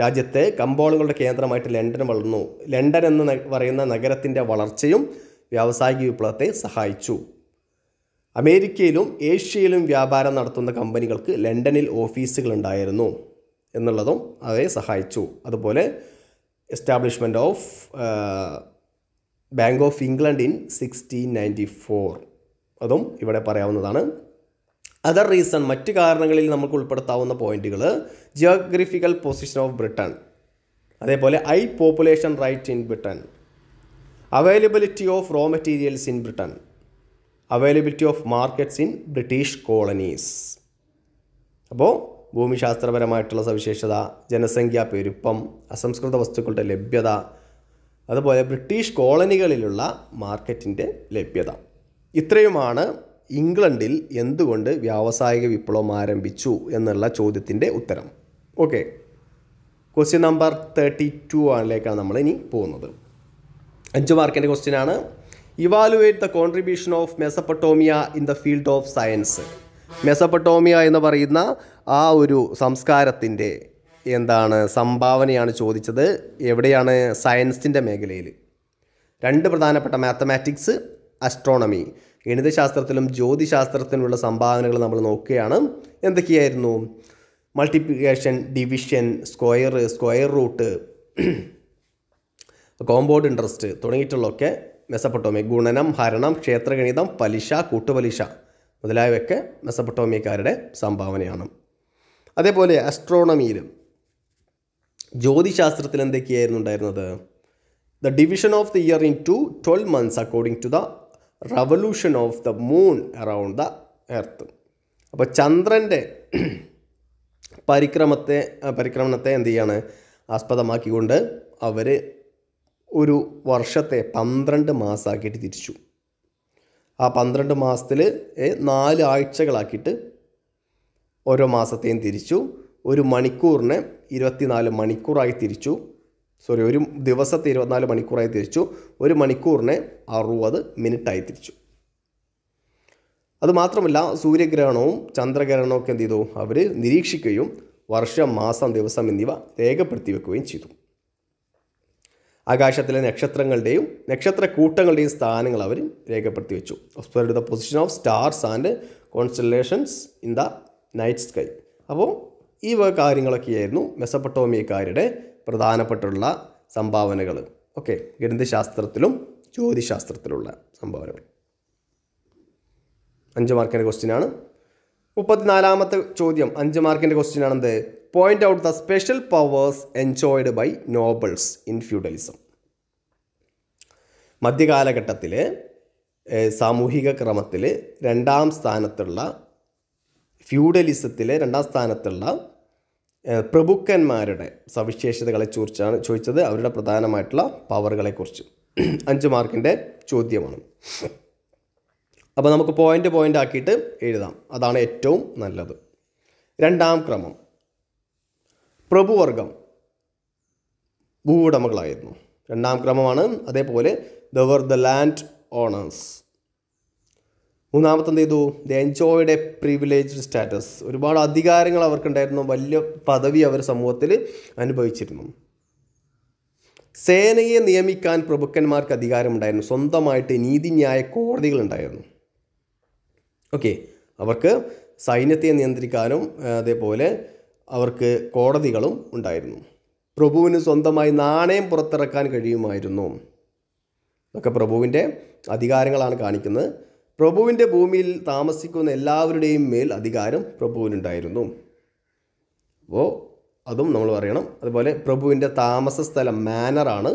[SPEAKER 1] രാജ്യത്തെ കമ്പോളങ്ങളുടെ കേന്ദ്രമായിട്ട് ലണ്ടൻ വളർന്നു ലണ്ടൻ എന്ന് പറയുന്ന നഗരത്തിൻ്റെ വളർച്ചയും വ്യാവസായിക വിപ്ലവത്തെ സഹായിച്ചു അമേരിക്കയിലും ഏഷ്യയിലും വ്യാപാരം നടത്തുന്ന കമ്പനികൾക്ക് ലണ്ടനിൽ ഓഫീസുകൾ ഉണ്ടായിരുന്നു എന്നുള്ളതും അവയെ സഹായിച്ചു അതുപോലെ establishment of Bank of England in sixteen ninety four അതും ഇവിടെ പറയാവുന്നതാണ് അതർ റീസൺ മറ്റ് കാരണങ്ങളിൽ നമുക്ക് ഉൾപ്പെടുത്താവുന്ന പോയിന്റുകൾ ജിയോഗ്രഫിക്കൽ പൊസിഷൻ ഓഫ് ബ്രിട്ടൻ അതേപോലെ high population right in Britain availability of raw materials in Britain availability of markets in British colonies അപ്പോൾ ഭൂമിശാസ്ത്രപരമായിട്ടുള്ള സവിശേഷത ജനസംഖ്യ പെരുപ്പം അസംസ്കൃത വസ്തുക്കളുടെ ലഭ്യത അതുപോലെ ബ്രിട്ടീഷ് കോളനികളിലുള്ള മാർക്കറ്റിൻ്റെ ലഭ്യത ഇത്രയുമാണ് ഇംഗ്ലണ്ടിൽ എന്തുകൊണ്ട് വ്യാവസായിക വിപ്ലവം ആരംഭിച്ചു എന്നുള്ള ചോദ്യത്തിൻ്റെ ഉത്തരം okay question number thirty two ആണിലേക്കാണ് നമ്മൾ ഇനി പോകുന്നത് അഞ്ച് മാർക്കിൻ്റെ ക്വസ്റ്റ്യൻ ആണ് evaluate the contribution of Mesopotamia in the field of science Mesopotamia എന്ന് പറയുന്ന ആ ഒരു സംസ്കാരത്തിൻ്റെ എന്താണ് സംഭാവനയാണ് ചോദിച്ചത് എവിടെയാണ് സയൻസിൻ്റെ മേഖലയിൽ രണ്ട് പ്രധാനപ്പെട്ട മാത്തമാറ്റിക്സ് അസ്ട്രോണമി ഗണിതശാസ്ത്രത്തിലും ജ്യോതിശാസ്ത്രത്തിനുമുള്ള സംഭാവനകൾ നമ്മൾ നോക്കുകയാണ് എന്തൊക്കെയായിരുന്നു multiplication division square square root compound interest തുടങ്ങിയിട്ടുള്ളതൊക്കെ മെസ്സപ്പെട്ടോമി ഗുണനം ഹരണം ക്ഷേത്രഗണിതം പലിശ കൂട്ടുപലിശ മുതലായവയൊക്കെ മെസപ്പൊട്ടോമിയക്കാരുടെ സംഭാവനയാണ് അതേപോലെ അസ്ട്രോണമിയിലും ജ്യോതിശാസ്ത്രത്തിൽ എന്തൊക്കെയായിരുന്നു ഉണ്ടായിരുന്നത് the division of the year in to twelve months according to the revolution of the moon around the earth അപ്പോൾ ചന്ദ്രൻ്റെ പരിക്രമത്തെ പരിക്രമണത്തെ എന്ത് ചെയ്യാണ് ആസ്പദമാക്കിക്കൊണ്ട് അവർ ഒരു വർഷത്തെ പന്ത്രണ്ട് മാസമാക്കിയിട്ട് തിരിച്ചു ആ പന്ത്രണ്ട് മാസത്തിൽ നാല് ആഴ്ചകളാക്കിയിട്ട് ഓരോ മാസത്തെയും തിരിച്ചു ഒരു മണിക്കൂറിനെ ഇരുപത്തിനാല് മണിക്കൂറായി തിരിച്ചു സോറി ഒരു ദിവസത്തെ ഇരുപത്തിനാല് മണിക്കൂറായി തിരിച്ചു ഒരു മണിക്കൂറിനെ അറുപത് മിനിറ്റായി തിരിച്ചു അതുമാത്രമല്ല സൂര്യഗ്രഹണവും ചന്ദ്രഗ്രഹണവും ഒക്കെ എന്ത് ചെയ്തു അവർ നിരീക്ഷിക്കുകയും വർഷം മാസം ദിവസം എന്നിവ രേഖപ്പെടുത്തി വെക്കുകയും ചെയ്തു ആകാശത്തിലെ നക്ഷത്രങ്ങളുടെയും കൂട്ടങ്ങളുടെയും സ്ഥാനങ്ങൾ അവർ രേഖപ്പെടുത്തി വെച്ചു observe the position of stars and constellations in the night sky അപ്പോൾ ഈ വക കാര്യങ്ങളൊക്കെയായിരുന്നു മെസ്സപ്പട്ടോമിയക്കാരുടെ പ്രധാനപ്പെട്ടുള്ള സംഭാവനകൾ ഓക്കെ ഗണിതശാസ്ത്രത്തിലും ജ്യോതിശാസ്ത്രത്തിലുള്ള സംഭാവനകൾ അഞ്ച് മാർക്കിൻ്റെ ക്വസ്റ്റ്യനാണ് മുപ്പത്തിനാലാമത്തെ ചോദ്യം അഞ്ച് മാർക്കിൻ്റെ ക്വസ്റ്റ്യൻ ആണെന്ത് point out the special powers enjoyed by nobles in feudalism മധ്യകാലഘട്ടത്തിൽ സാമൂഹിക ക്രമത്തിൽ രണ്ടാം സ്ഥാനത്തുള്ള ഫ്യൂഡലിസത്തിലെ രണ്ടാം സ്ഥാനത്തുള്ള പ്രഭുക്കന്മാരുടെ സവിശേഷതകളെ ചോദിച്ചാണ് ചോദിച്ചത് അവരുടെ പ്രധാനമായിട്ടുള്ള പവറുകളെക്കുറിച്ച് അഞ്ച് മാർക്കിൻ്റെ ചോദ്യമാണ് അപ്പോൾ നമുക്ക് പോയിൻ്റ് പോയിൻ്റ് ആക്കിയിട്ട് എഴുതാം അതാണ് ഏറ്റവും നല്ലത് രണ്ടാം ക്രമം പ്രഭുവർഗം ഭൂവുടമകളായിരുന്നു രണ്ടാം ക്രമമാണ് അതേപോലെ they were the land owners മൂന്നാമത്തെ എന്ത് ചെയ്തു they enjoyed a privileged status ഒരുപാട് അധികാരങ്ങൾ അവർക്കുണ്ടായിരുന്നു വലിയ പദവി അവർ സമൂഹത്തിൽ അനുഭവിച്ചിരുന്നു സേനയെ നിയമിക്കാൻ പ്രഭുക്കന്മാർക്ക് അധികാരമുണ്ടായിരുന്നു സ്വന്തമായിട്ട് നീതിന്യായ കോടതികളുണ്ടായിരുന്നു ഓക്കെ അവർക്ക് സൈന്യത്തെ നിയന്ത്രിക്കാനും അതേപോലെ അവർക്ക് കോടതികളും ഉണ്ടായിരുന്നു പ്രഭുവിന് സ്വന്തമായി നാണയം പുറത്തിറക്കാൻ കഴിയുമായിരുന്നു ഒക്കെ പ്രഭുവിൻ്റെ അധികാരങ്ങളാണ് കാണിക്കുന്നത് പ്രഭുവിൻ്റെ ഭൂമിയിൽ താമസിക്കുന്ന എല്ലാവരുടെയും മേൽ അധികാരം പ്രഭുവിനുണ്ടായിരുന്നു അപ്പോൾ അതും നമ്മൾ പറയണം അതുപോലെ പ്രഭുവിൻ്റെ താമസ സ്ഥലം മാനറാണ്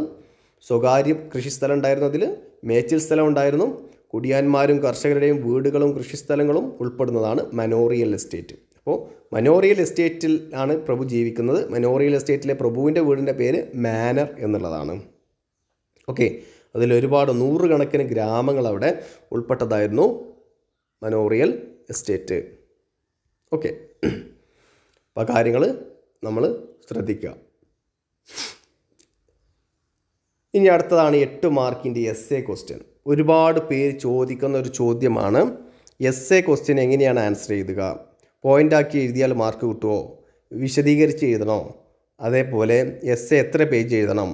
[SPEAKER 1] സ്വകാര്യ കൃഷിസ്ഥലം ഉണ്ടായിരുന്നു അതിൽ മേച്ചിൽ സ്ഥലം ഉണ്ടായിരുന്നു കുടിയാന്മാരും കർഷകരുടെയും വീടുകളും കൃഷിസ്ഥലങ്ങളും ഉൾപ്പെടുന്നതാണ് മനോറിയൽ എസ്റ്റേറ്റ് അപ്പോൾ മനോറിയൽ എസ്റ്റേറ്റിൽ ആണ് പ്രഭു ജീവിക്കുന്നത് മനോറിയൽ എസ്റ്റേറ്റിലെ പ്രഭുവിൻ്റെ വീടിൻ്റെ പേര് മാനർ എന്നുള്ളതാണ് ഓക്കെ അതിൽ ഒരുപാട് നൂറുകണക്കിന് ഗ്രാമങ്ങൾ അവിടെ ഉൾപ്പെട്ടതായിരുന്നു മനോറിയൽ എസ്റ്റേറ്റ് ഓക്കെ അപ്പോൾ കാര്യങ്ങൾ നമ്മൾ ശ്രദ്ധിക്കുക ഇനി അടുത്തതാണ് എട്ട് മാർക്കിൻ്റെ എസ് എ ക്വസ്റ്റ്യൻ ഒരുപാട് പേര് ചോദിക്കുന്ന ഒരു ചോദ്യമാണ് എസ് എ ക്വസ്റ്റ്യൻ എങ്ങനെയാണ് ആൻസർ ചെയ്യുക പോയിൻ്റാക്കി എഴുതിയാൽ മാർക്ക് കിട്ടുമോ വിശദീകരിച്ച് എഴുതണോ അതേപോലെ എസ് എ എത്ര പേജ് എഴുതണം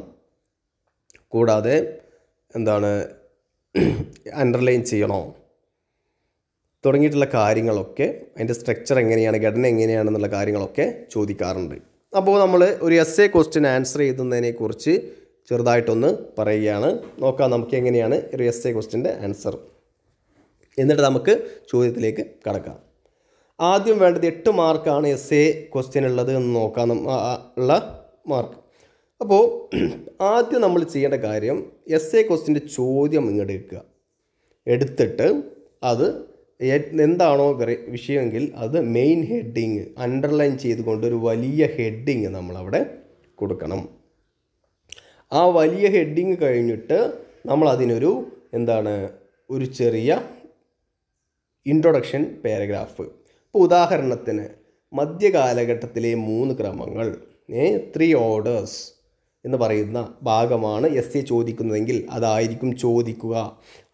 [SPEAKER 1] കൂടാതെ എന്താണ് അണ്ടർലൈൻ ചെയ്യണോ തുടങ്ങിയിട്ടുള്ള കാര്യങ്ങളൊക്കെ അതിൻ്റെ സ്ട്രക്ചർ എങ്ങനെയാണ് ഘടന എങ്ങനെയാണെന്നുള്ള കാര്യങ്ങളൊക്കെ ചോദിക്കാറുണ്ട് അപ്പോൾ നമ്മൾ ഒരു എസ് എ ക്വസ്റ്റ്യൻ ആൻസർ ചെയ്യുന്നതിനെക്കുറിച്ച് ചെറുതായിട്ടൊന്ന് പറയുകയാണ് നോക്കാം നമുക്ക് എങ്ങനെയാണ് ഒരു എസ് എ ക്വസ്റ്റിൻ്റെ ആൻസർ എന്നിട്ട് നമുക്ക് ചോദ്യത്തിലേക്ക് കടക്കാം ആദ്യം വേണ്ടത് എട്ട് മാർക്കാണ് എസ് എ ക്വസ്റ്റ്യൻ ഉള്ളത് എന്ന് നോക്കാം ഉള്ള മാർക്ക് അപ്പോൾ ആദ്യം നമ്മൾ ചെയ്യേണ്ട കാര്യം എസ് എ ക്വസ്റ്റിൻ്റെ ചോദ്യം ഇങ്ങോട്ട് എടുക്കുക എടുത്തിട്ട് അത് എന്താണോ വിഷയമെങ്കിൽ അത് മെയിൻ ഹെഡിങ് അണ്ടർലൈൻ ചെയ്തുകൊണ്ട് ഒരു വലിയ ഹെഡിങ് നമ്മളവിടെ കൊടുക്കണം ആ വലിയ ഹെഡിങ് കഴിഞ്ഞിട്ട് നമ്മൾ അതിനൊരു എന്താണ് ഒരു ചെറിയ ഇൻട്രൊഡക്ഷൻ പാരഗ്രാഫ് ഇപ്പോൾ ഉദാഹരണത്തിന് മധ്യകാലഘട്ടത്തിലെ മൂന്ന് ക്രമങ്ങൾ ഏ ത്രീ ഓർഡേഴ്സ് എന്ന് പറയുന്ന ഭാഗമാണ് എസ് എ ചോദിക്കുന്നതെങ്കിൽ അതായിരിക്കും ചോദിക്കുക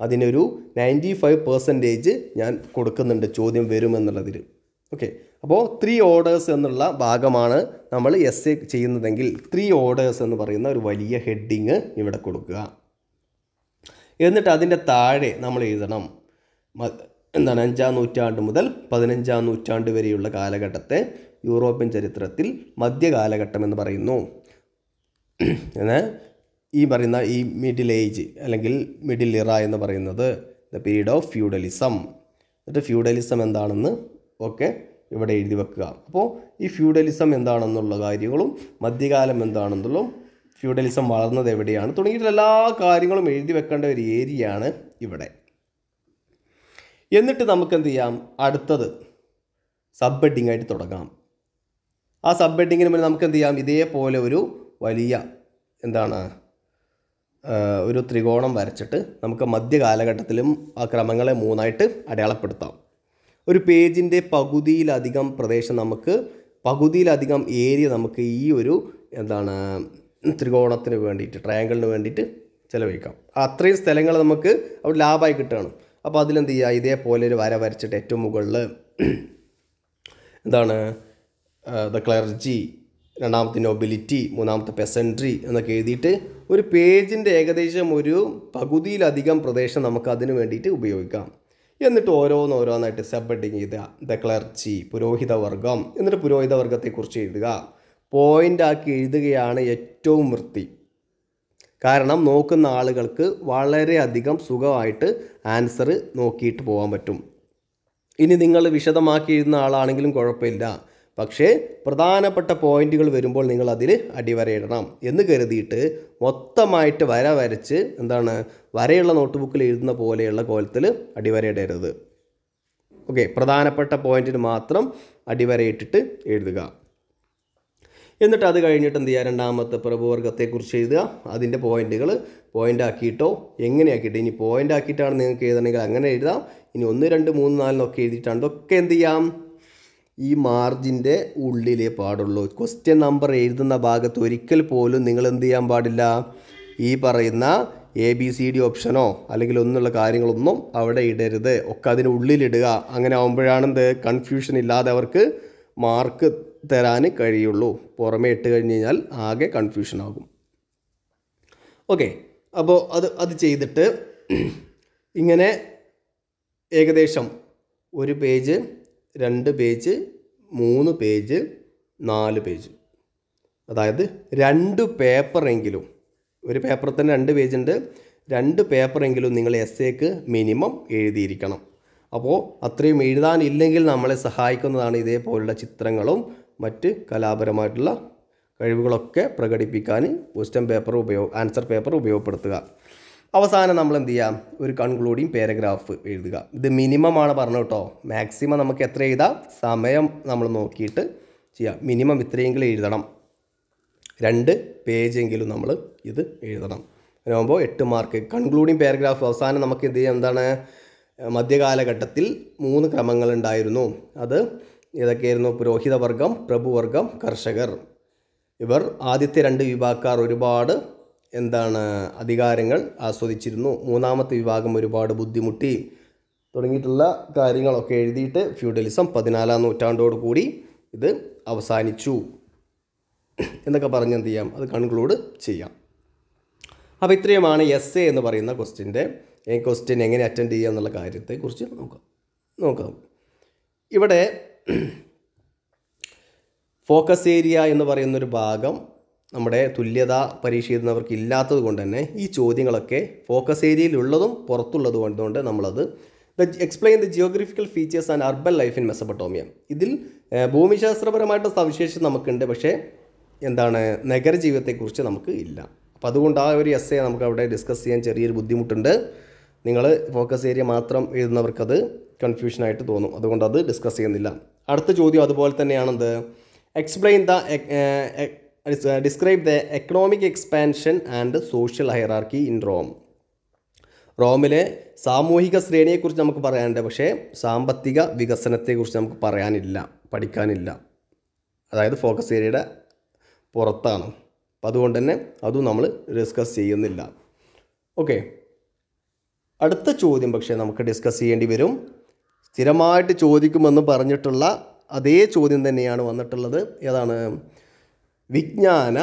[SPEAKER 1] അതിനൊരു നയൻറ്റി ഫൈവ് പെർസെൻറ്റേജ് ഞാൻ കൊടുക്കുന്നുണ്ട് ചോദ്യം വരുമെന്നുള്ളതിൽ ഓക്കെ അപ്പോൾ ത്രീ ഓർഡേഴ്സ് എന്നുള്ള ഭാഗമാണ് നമ്മൾ എസ് എ ചെയ്യുന്നതെങ്കിൽ ത്രീ ഓർഡേഴ്സ് എന്ന് പറയുന്ന ഒരു വലിയ ഹെഡിങ് ഇവിടെ കൊടുക്കുക എന്നിട്ട് അതിൻ്റെ താഴെ നമ്മൾ എഴുതണം എന്താണ് അഞ്ചാം നൂറ്റാണ്ട് മുതൽ പതിനഞ്ചാം നൂറ്റാണ്ട് വരെയുള്ള കാലഘട്ടത്തെ യൂറോപ്യൻ ചരിത്രത്തിൽ മധ്യകാലഘട്ടം എന്ന് പറയുന്നു ഈ പറയുന്ന ഈ മിഡിൽ ഏജ് അല്ലെങ്കിൽ മിഡിൽ ഇറ എന്ന് പറയുന്നത് ദ പീരീഡ് ഓഫ് ഫ്യൂഡലിസം എന്നിട്ട് ഫ്യൂഡലിസം എന്താണെന്ന് ഒക്കെ ഇവിടെ എഴുതി വെക്കുക അപ്പോൾ ഈ ഫ്യൂഡലിസം എന്താണെന്നുള്ള കാര്യങ്ങളും മധ്യകാലം എന്താണെന്നുള്ളതും ഫ്യൂഡലിസം വളർന്നത് എവിടെയാണ് തുടങ്ങിയിട്ടുള്ള എല്ലാ കാര്യങ്ങളും എഴുതി വെക്കേണ്ട ഒരു ഏരിയയാണ് ഇവിടെ എന്നിട്ട് നമുക്ക് എന്ത് ചെയ്യാം അടുത്തത് സബ് ഹെഡിങ് ആയിട്ട് തുടങ്ങാം ആ സബ് ഹെഡിങ്ങിന് മുന്നേ നമുക്ക് എന്ത് ചെയ്യാം ഇതേപോലെ ഒരു വലിയ എന്താണ് ഒരു ത്രികോണം വരച്ചിട്ട് നമുക്ക് മധ്യകാലഘട്ടത്തിലും ആ ക്രമങ്ങളെ മൂന്നായിട്ട് അടയാളപ്പെടുത്താം ഒരു പേജിൻ്റെ പകുതിയിലധികം പ്രദേശം നമുക്ക് പകുതിയിലധികം ഏരിയ നമുക്ക് ഈ ഒരു എന്താണ് ത്രികോണത്തിന് വേണ്ടിയിട്ട് ട്രയാങ്കിളിന് വേണ്ടിയിട്ട് ചിലവഴിക്കാം അത്രയും സ്ഥലങ്ങൾ നമുക്ക് അവിടെ ലാഭമായി കിട്ടുകയാണ് അപ്പോൾ അതിലെന്ത് ചെയ്യുക ഇതേപോലെ ഒരു വര വരച്ചിട്ട് ഏറ്റവും മുകളിൽ എന്താണ് ദ ക്ലർജി രണ്ടാമത്തെ നൊബിലിറ്റി മൂന്നാമത്തെ പെസൻട്രി എന്നൊക്കെ എഴുതിയിട്ട് ഒരു പേജിൻ്റെ ഏകദേശം ഒരു പകുതിയിലധികം പ്രദേശം നമുക്ക് അതിന് വേണ്ടിയിട്ട് ഉപയോഗിക്കാം എന്നിട്ട് ഓരോന്നോരോന്നായിട്ട് സബ് ഹെഡിങ് എഴുതുക ദ ക്ലർച്ചി പുരോഹിതവർഗം എന്നിട്ട് പുരോഹിതവർഗത്തെക്കുറിച്ച് എഴുതുക പോയിൻ്റാക്കി എഴുതുകയാണ് ഏറ്റവും വൃത്തി കാരണം നോക്കുന്ന ആളുകൾക്ക് വളരെയധികം സുഖമായിട്ട് ആൻസർ നോക്കിയിട്ട് പോകാൻ പറ്റും ഇനി നിങ്ങൾ വിശദമാക്കി എഴുതുന്ന ആളാണെങ്കിലും കുഴപ്പമില്ല പക്ഷേ പ്രധാനപ്പെട്ട പോയിന്റുകൾ വരുമ്പോൾ നിങ്ങൾ അതിൽ അടിവരയിടണം എന്ന് കരുതിയിട്ട് മൊത്തമായിട്ട് വര വരച്ച് എന്താണ് വരയുള്ള നോട്ട് ബുക്കിൽ എഴുതുന്ന പോലെയുള്ള കോലത്തിൽ അടിവരയിടരുത് ഓക്കെ പ്രധാനപ്പെട്ട പോയിന്റിന് മാത്രം അടിവരയിട്ടിട്ട് എഴുതുക എന്നിട്ട് അത് കഴിഞ്ഞിട്ട് എന്ത് ചെയ്യുക രണ്ടാമത്തെ പ്രഭുവർഗത്തെക്കുറിച്ച് എഴുതുക അതിൻ്റെ പോയിന്റുകൾ പോയിൻ്റ് ആക്കിയിട്ടോ എങ്ങനെയാക്കിയിട്ടോ ഇനി പോയിൻ്റ് ആക്കിയിട്ടാണ് നിങ്ങൾക്ക് എഴുതണമെങ്കിൽ അങ്ങനെ എഴുതാം ഇനി ഒന്ന് രണ്ട് മൂന്ന് നാലിനൊക്കെ ഇതൊക്കെ എന്ത് ചെയ്യാം ഈ മാർജിൻ്റെ ഉള്ളിലേ പാടുള്ളൂ ക്വസ്റ്റ്യൻ നമ്പർ എഴുതുന്ന ഭാഗത്ത് ഒരിക്കൽ പോലും നിങ്ങൾ എന്ത് ചെയ്യാൻ പാടില്ല ഈ പറയുന്ന എ ബി സി ഡി ഓപ്ഷനോ അല്ലെങ്കിൽ ഒന്നുള്ള കാര്യങ്ങളൊന്നും അവിടെ ഇടരുത് ഒക്കെ അതിന് ഉള്ളിലിടുക അങ്ങനെ ആകുമ്പോഴാണെന്ത് കൺഫ്യൂഷൻ ഇല്ലാതെ അവർക്ക് മാർക്ക് തരാൻ കഴിയുള്ളൂ പുറമേ ഇട്ട് കഴിഞ്ഞ് കഴിഞ്ഞാൽ ആകെ കൺഫ്യൂഷൻ ആകും ഓക്കെ അപ്പോൾ അത് അത് ചെയ്തിട്ട് ഇങ്ങനെ ഏകദേശം ഒരു പേജ് രണ്ട് പേജ് മൂന്ന് പേജ് നാല് പേജ് അതായത് രണ്ട് പേപ്പറെങ്കിലും ഒരു പേപ്പറിൽ തന്നെ രണ്ട് പേജുണ്ട് രണ്ട് പേപ്പറെങ്കിലും നിങ്ങൾ എക്ക് മിനിമം എഴുതിയിരിക്കണം അപ്പോൾ അത്രയും എഴുതാനില്ലെങ്കിൽ നമ്മളെ സഹായിക്കുന്നതാണ് ഇതേപോലുള്ള ചിത്രങ്ങളും മറ്റ് കലാപരമായിട്ടുള്ള കഴിവുകളൊക്കെ പ്രകടിപ്പിക്കാൻ ക്വസ്റ്റ്യൻ പേപ്പർ ഉപയോഗ ആൻസർ പേപ്പർ ഉപയോഗപ്പെടുത്തുക അവസാനം നമ്മൾ എന്ത് ചെയ്യാം ഒരു കൺക്ലൂഡിങ് പാരഗ്രാഫ് എഴുതുക ഇത് ആണ് പറഞ്ഞു കേട്ടോ മാക്സിമം നമുക്ക് എത്ര എഴുതാം സമയം നമ്മൾ നോക്കിയിട്ട് ചെയ്യാം മിനിമം ഇത്രയെങ്കിലും എഴുതണം രണ്ട് പേജെങ്കിലും നമ്മൾ ഇത് എഴുതണം അതിനാകുമ്പോൾ എട്ട് മാർക്ക് കൺക്ലൂഡിങ് പാരഗ്രാഫ് അവസാനം നമുക്ക് എന്ത് ചെയ്യാം എന്താണ് മധ്യകാലഘട്ടത്തിൽ മൂന്ന് ക്രമങ്ങളുണ്ടായിരുന്നു അത് ഏതൊക്കെയായിരുന്നു പുരോഹിതവർഗം പ്രഭുവർഗം കർഷകർ ഇവർ ആദ്യത്തെ രണ്ട് വിഭാഗക്കാർ ഒരുപാട് എന്താണ് അധികാരങ്ങൾ ആസ്വദിച്ചിരുന്നു മൂന്നാമത്തെ വിഭാഗം ഒരുപാട് ബുദ്ധിമുട്ടി തുടങ്ങിയിട്ടുള്ള കാര്യങ്ങളൊക്കെ എഴുതിയിട്ട് ഫ്യൂഡലിസം പതിനാലാം നൂറ്റാണ്ടോടുകൂടി ഇത് അവസാനിച്ചു എന്നൊക്കെ പറഞ്ഞ് എന്ത് ചെയ്യാം അത് കൺക്ലൂഡ് ചെയ്യാം അപ്പോൾ ഇത്രയുമാണ് എസ് എ എന്ന് പറയുന്ന ഈ ക്വസ്റ്റ്യൻ എങ്ങനെ അറ്റൻഡ് ചെയ്യുക എന്നുള്ള കാര്യത്തെക്കുറിച്ച് നോക്കാം നോക്കാം ഇവിടെ ഫോക്കസ് ഏരിയ എന്ന് പറയുന്നൊരു ഭാഗം നമ്മുടെ തുല്യതാ പരീക്ഷ എഴുതുന്നവർക്ക് ഇല്ലാത്തത് കൊണ്ട് തന്നെ ഈ ചോദ്യങ്ങളൊക്കെ ഫോക്കസ് ഏരിയയിലുള്ളതും പുറത്തുള്ളതും കൊണ്ടുകൊണ്ട് നമ്മളത് the explain the geographical features and urban life in Mesopotamia ഇതിൽ ഭൂമിശാസ്ത്രപരമായിട്ട് സവിശേഷത നമുക്കുണ്ട് പക്ഷേ എന്താണ് നഗരജീവിതത്തെക്കുറിച്ച് നമുക്ക് ഇല്ല അപ്പോൾ അതുകൊണ്ട് ആ ഒരു എസ് എ നമുക്ക് അവിടെ ഡിസ്കസ് ചെയ്യാൻ ചെറിയൊരു ബുദ്ധിമുട്ടുണ്ട് നിങ്ങൾ ഫോക്കസ് ഏരിയ മാത്രം എഴുതുന്നവർക്കത് കൺഫ്യൂഷനായിട്ട് തോന്നും അതുകൊണ്ട് അത് ഡിസ്കസ് ചെയ്യുന്നില്ല അടുത്ത ചോദ്യം അതുപോലെ തന്നെയാണെന്ത് explain the describe the economic expansion and social hierarchy in Rome റോമിലെ സാമൂഹിക ശ്രേണിയെക്കുറിച്ച് നമുക്ക് പറയാനുണ്ട് പക്ഷേ സാമ്പത്തിക വികസനത്തെക്കുറിച്ച് നമുക്ക് പറയാനില്ല പഠിക്കാനില്ല അതായത് ഫോക്കസ് ഏരിയയുടെ പുറത്താണ് അപ്പം അതുകൊണ്ട് തന്നെ അതും നമ്മൾ ഡിസ്കസ് ചെയ്യുന്നില്ല ഓക്കെ അടുത്ത ചോദ്യം പക്ഷേ നമുക്ക് ഡിസ്കസ് ചെയ്യേണ്ടി വരും സ്ഥിരമായിട്ട് ചോദിക്കുമെന്ന് പറഞ്ഞിട്ടുള്ള അതേ ചോദ്യം തന്നെയാണ് വന്നിട്ടുള്ളത് ഏതാണ് വിജ്ഞാന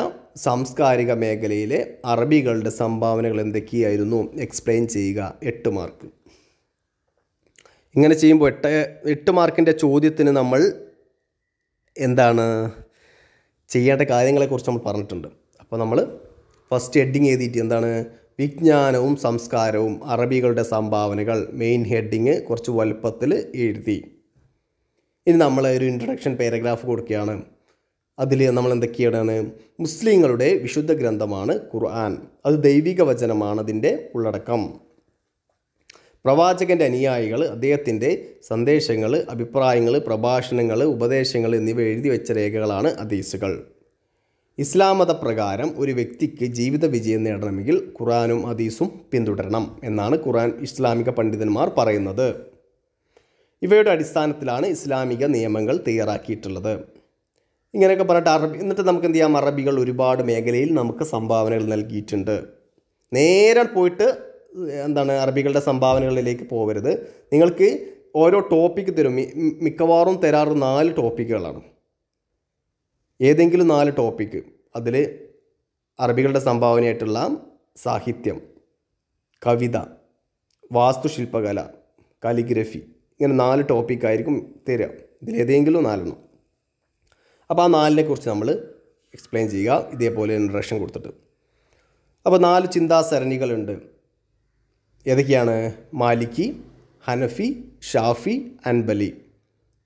[SPEAKER 1] സാംസ്കാരിക മേഖലയിലെ അറബികളുടെ സംഭാവനകൾ എന്തൊക്കെയായിരുന്നു എക്സ്പ്ലെയിൻ ചെയ്യുക എട്ട് മാർക്ക് ഇങ്ങനെ ചെയ്യുമ്പോൾ എട്ട് എട്ട് മാർക്കിൻ്റെ ചോദ്യത്തിന് നമ്മൾ എന്താണ് ചെയ്യേണ്ട കാര്യങ്ങളെക്കുറിച്ച് നമ്മൾ പറഞ്ഞിട്ടുണ്ട് അപ്പോൾ നമ്മൾ ഫസ്റ്റ് ഹെഡിങ് എഴുതിയിട്ട് എന്താണ് വിജ്ഞാനവും സംസ്കാരവും അറബികളുടെ സംഭാവനകൾ മെയിൻ ഹെഡിങ് കുറച്ച് വലുപ്പത്തിൽ എഴുതി ഇനി നമ്മൾ ഒരു ഇൻട്രഡക്ഷൻ പാരഗ്രാഫ് കൊടുക്കുകയാണ് അതിൽ നമ്മൾ എന്തൊക്കെയാണ് മുസ്ലിങ്ങളുടെ വിശുദ്ധ ഗ്രന്ഥമാണ് ഖുർആൻ അത് ദൈവിക വചനമാണ് അതിൻ്റെ ഉള്ളടക്കം പ്രവാചകൻ്റെ അനുയായികൾ അദ്ദേഹത്തിൻ്റെ സന്ദേശങ്ങൾ അഭിപ്രായങ്ങൾ പ്രഭാഷണങ്ങൾ ഉപദേശങ്ങൾ എന്നിവ എഴുതി വെച്ച രേഖകളാണ് അതീസുകൾ ഇസ്ലാം മതപ്രകാരം ഒരു വ്യക്തിക്ക് ജീവിത വിജയം നേടണമെങ്കിൽ ഖുറാനും ഹദീസും പിന്തുടരണം എന്നാണ് ഖുറാൻ ഇസ്ലാമിക പണ്ഡിതന്മാർ പറയുന്നത് ഇവയുടെ അടിസ്ഥാനത്തിലാണ് ഇസ്ലാമിക നിയമങ്ങൾ തയ്യാറാക്കിയിട്ടുള്ളത് ഇങ്ങനെയൊക്കെ പറഞ്ഞിട്ട് അറബി എന്നിട്ട് നമുക്ക് എന്ത് ചെയ്യാം അറബികൾ ഒരുപാട് മേഖലയിൽ നമുക്ക് സംഭാവനകൾ നൽകിയിട്ടുണ്ട് നേരെ പോയിട്ട് എന്താണ് അറബികളുടെ സംഭാവനകളിലേക്ക് പോകരുത് നിങ്ങൾക്ക് ഓരോ ടോപ്പിക്ക് തരും മിക്കവാറും തരാറ് നാല് ടോപ്പിക്കുകളാണ് ഏതെങ്കിലും നാല് ടോപ്പിക്ക് അതിൽ അറബികളുടെ സംഭാവനയായിട്ടുള്ള സാഹിത്യം കവിത വാസ്തുശില്പകല കാലിഗ്രഫി ഇങ്ങനെ നാല് ടോപ്പിക്കായിരിക്കും തരിക ഇതിലേതെങ്കിലും നാലെണ്ണം അപ്പോൾ ആ നാലിനെ കുറിച്ച് നമ്മൾ എക്സ്പ്ലെയിൻ ചെയ്യുക ഇതേപോലെ ഇൻട്രഡക്ഷൻ കൊടുത്തിട്ട് അപ്പോൾ നാല് സരണികളുണ്ട് ഏതൊക്കെയാണ് മാലിക്കി ഹനഫി ഷാഫി അൻബലി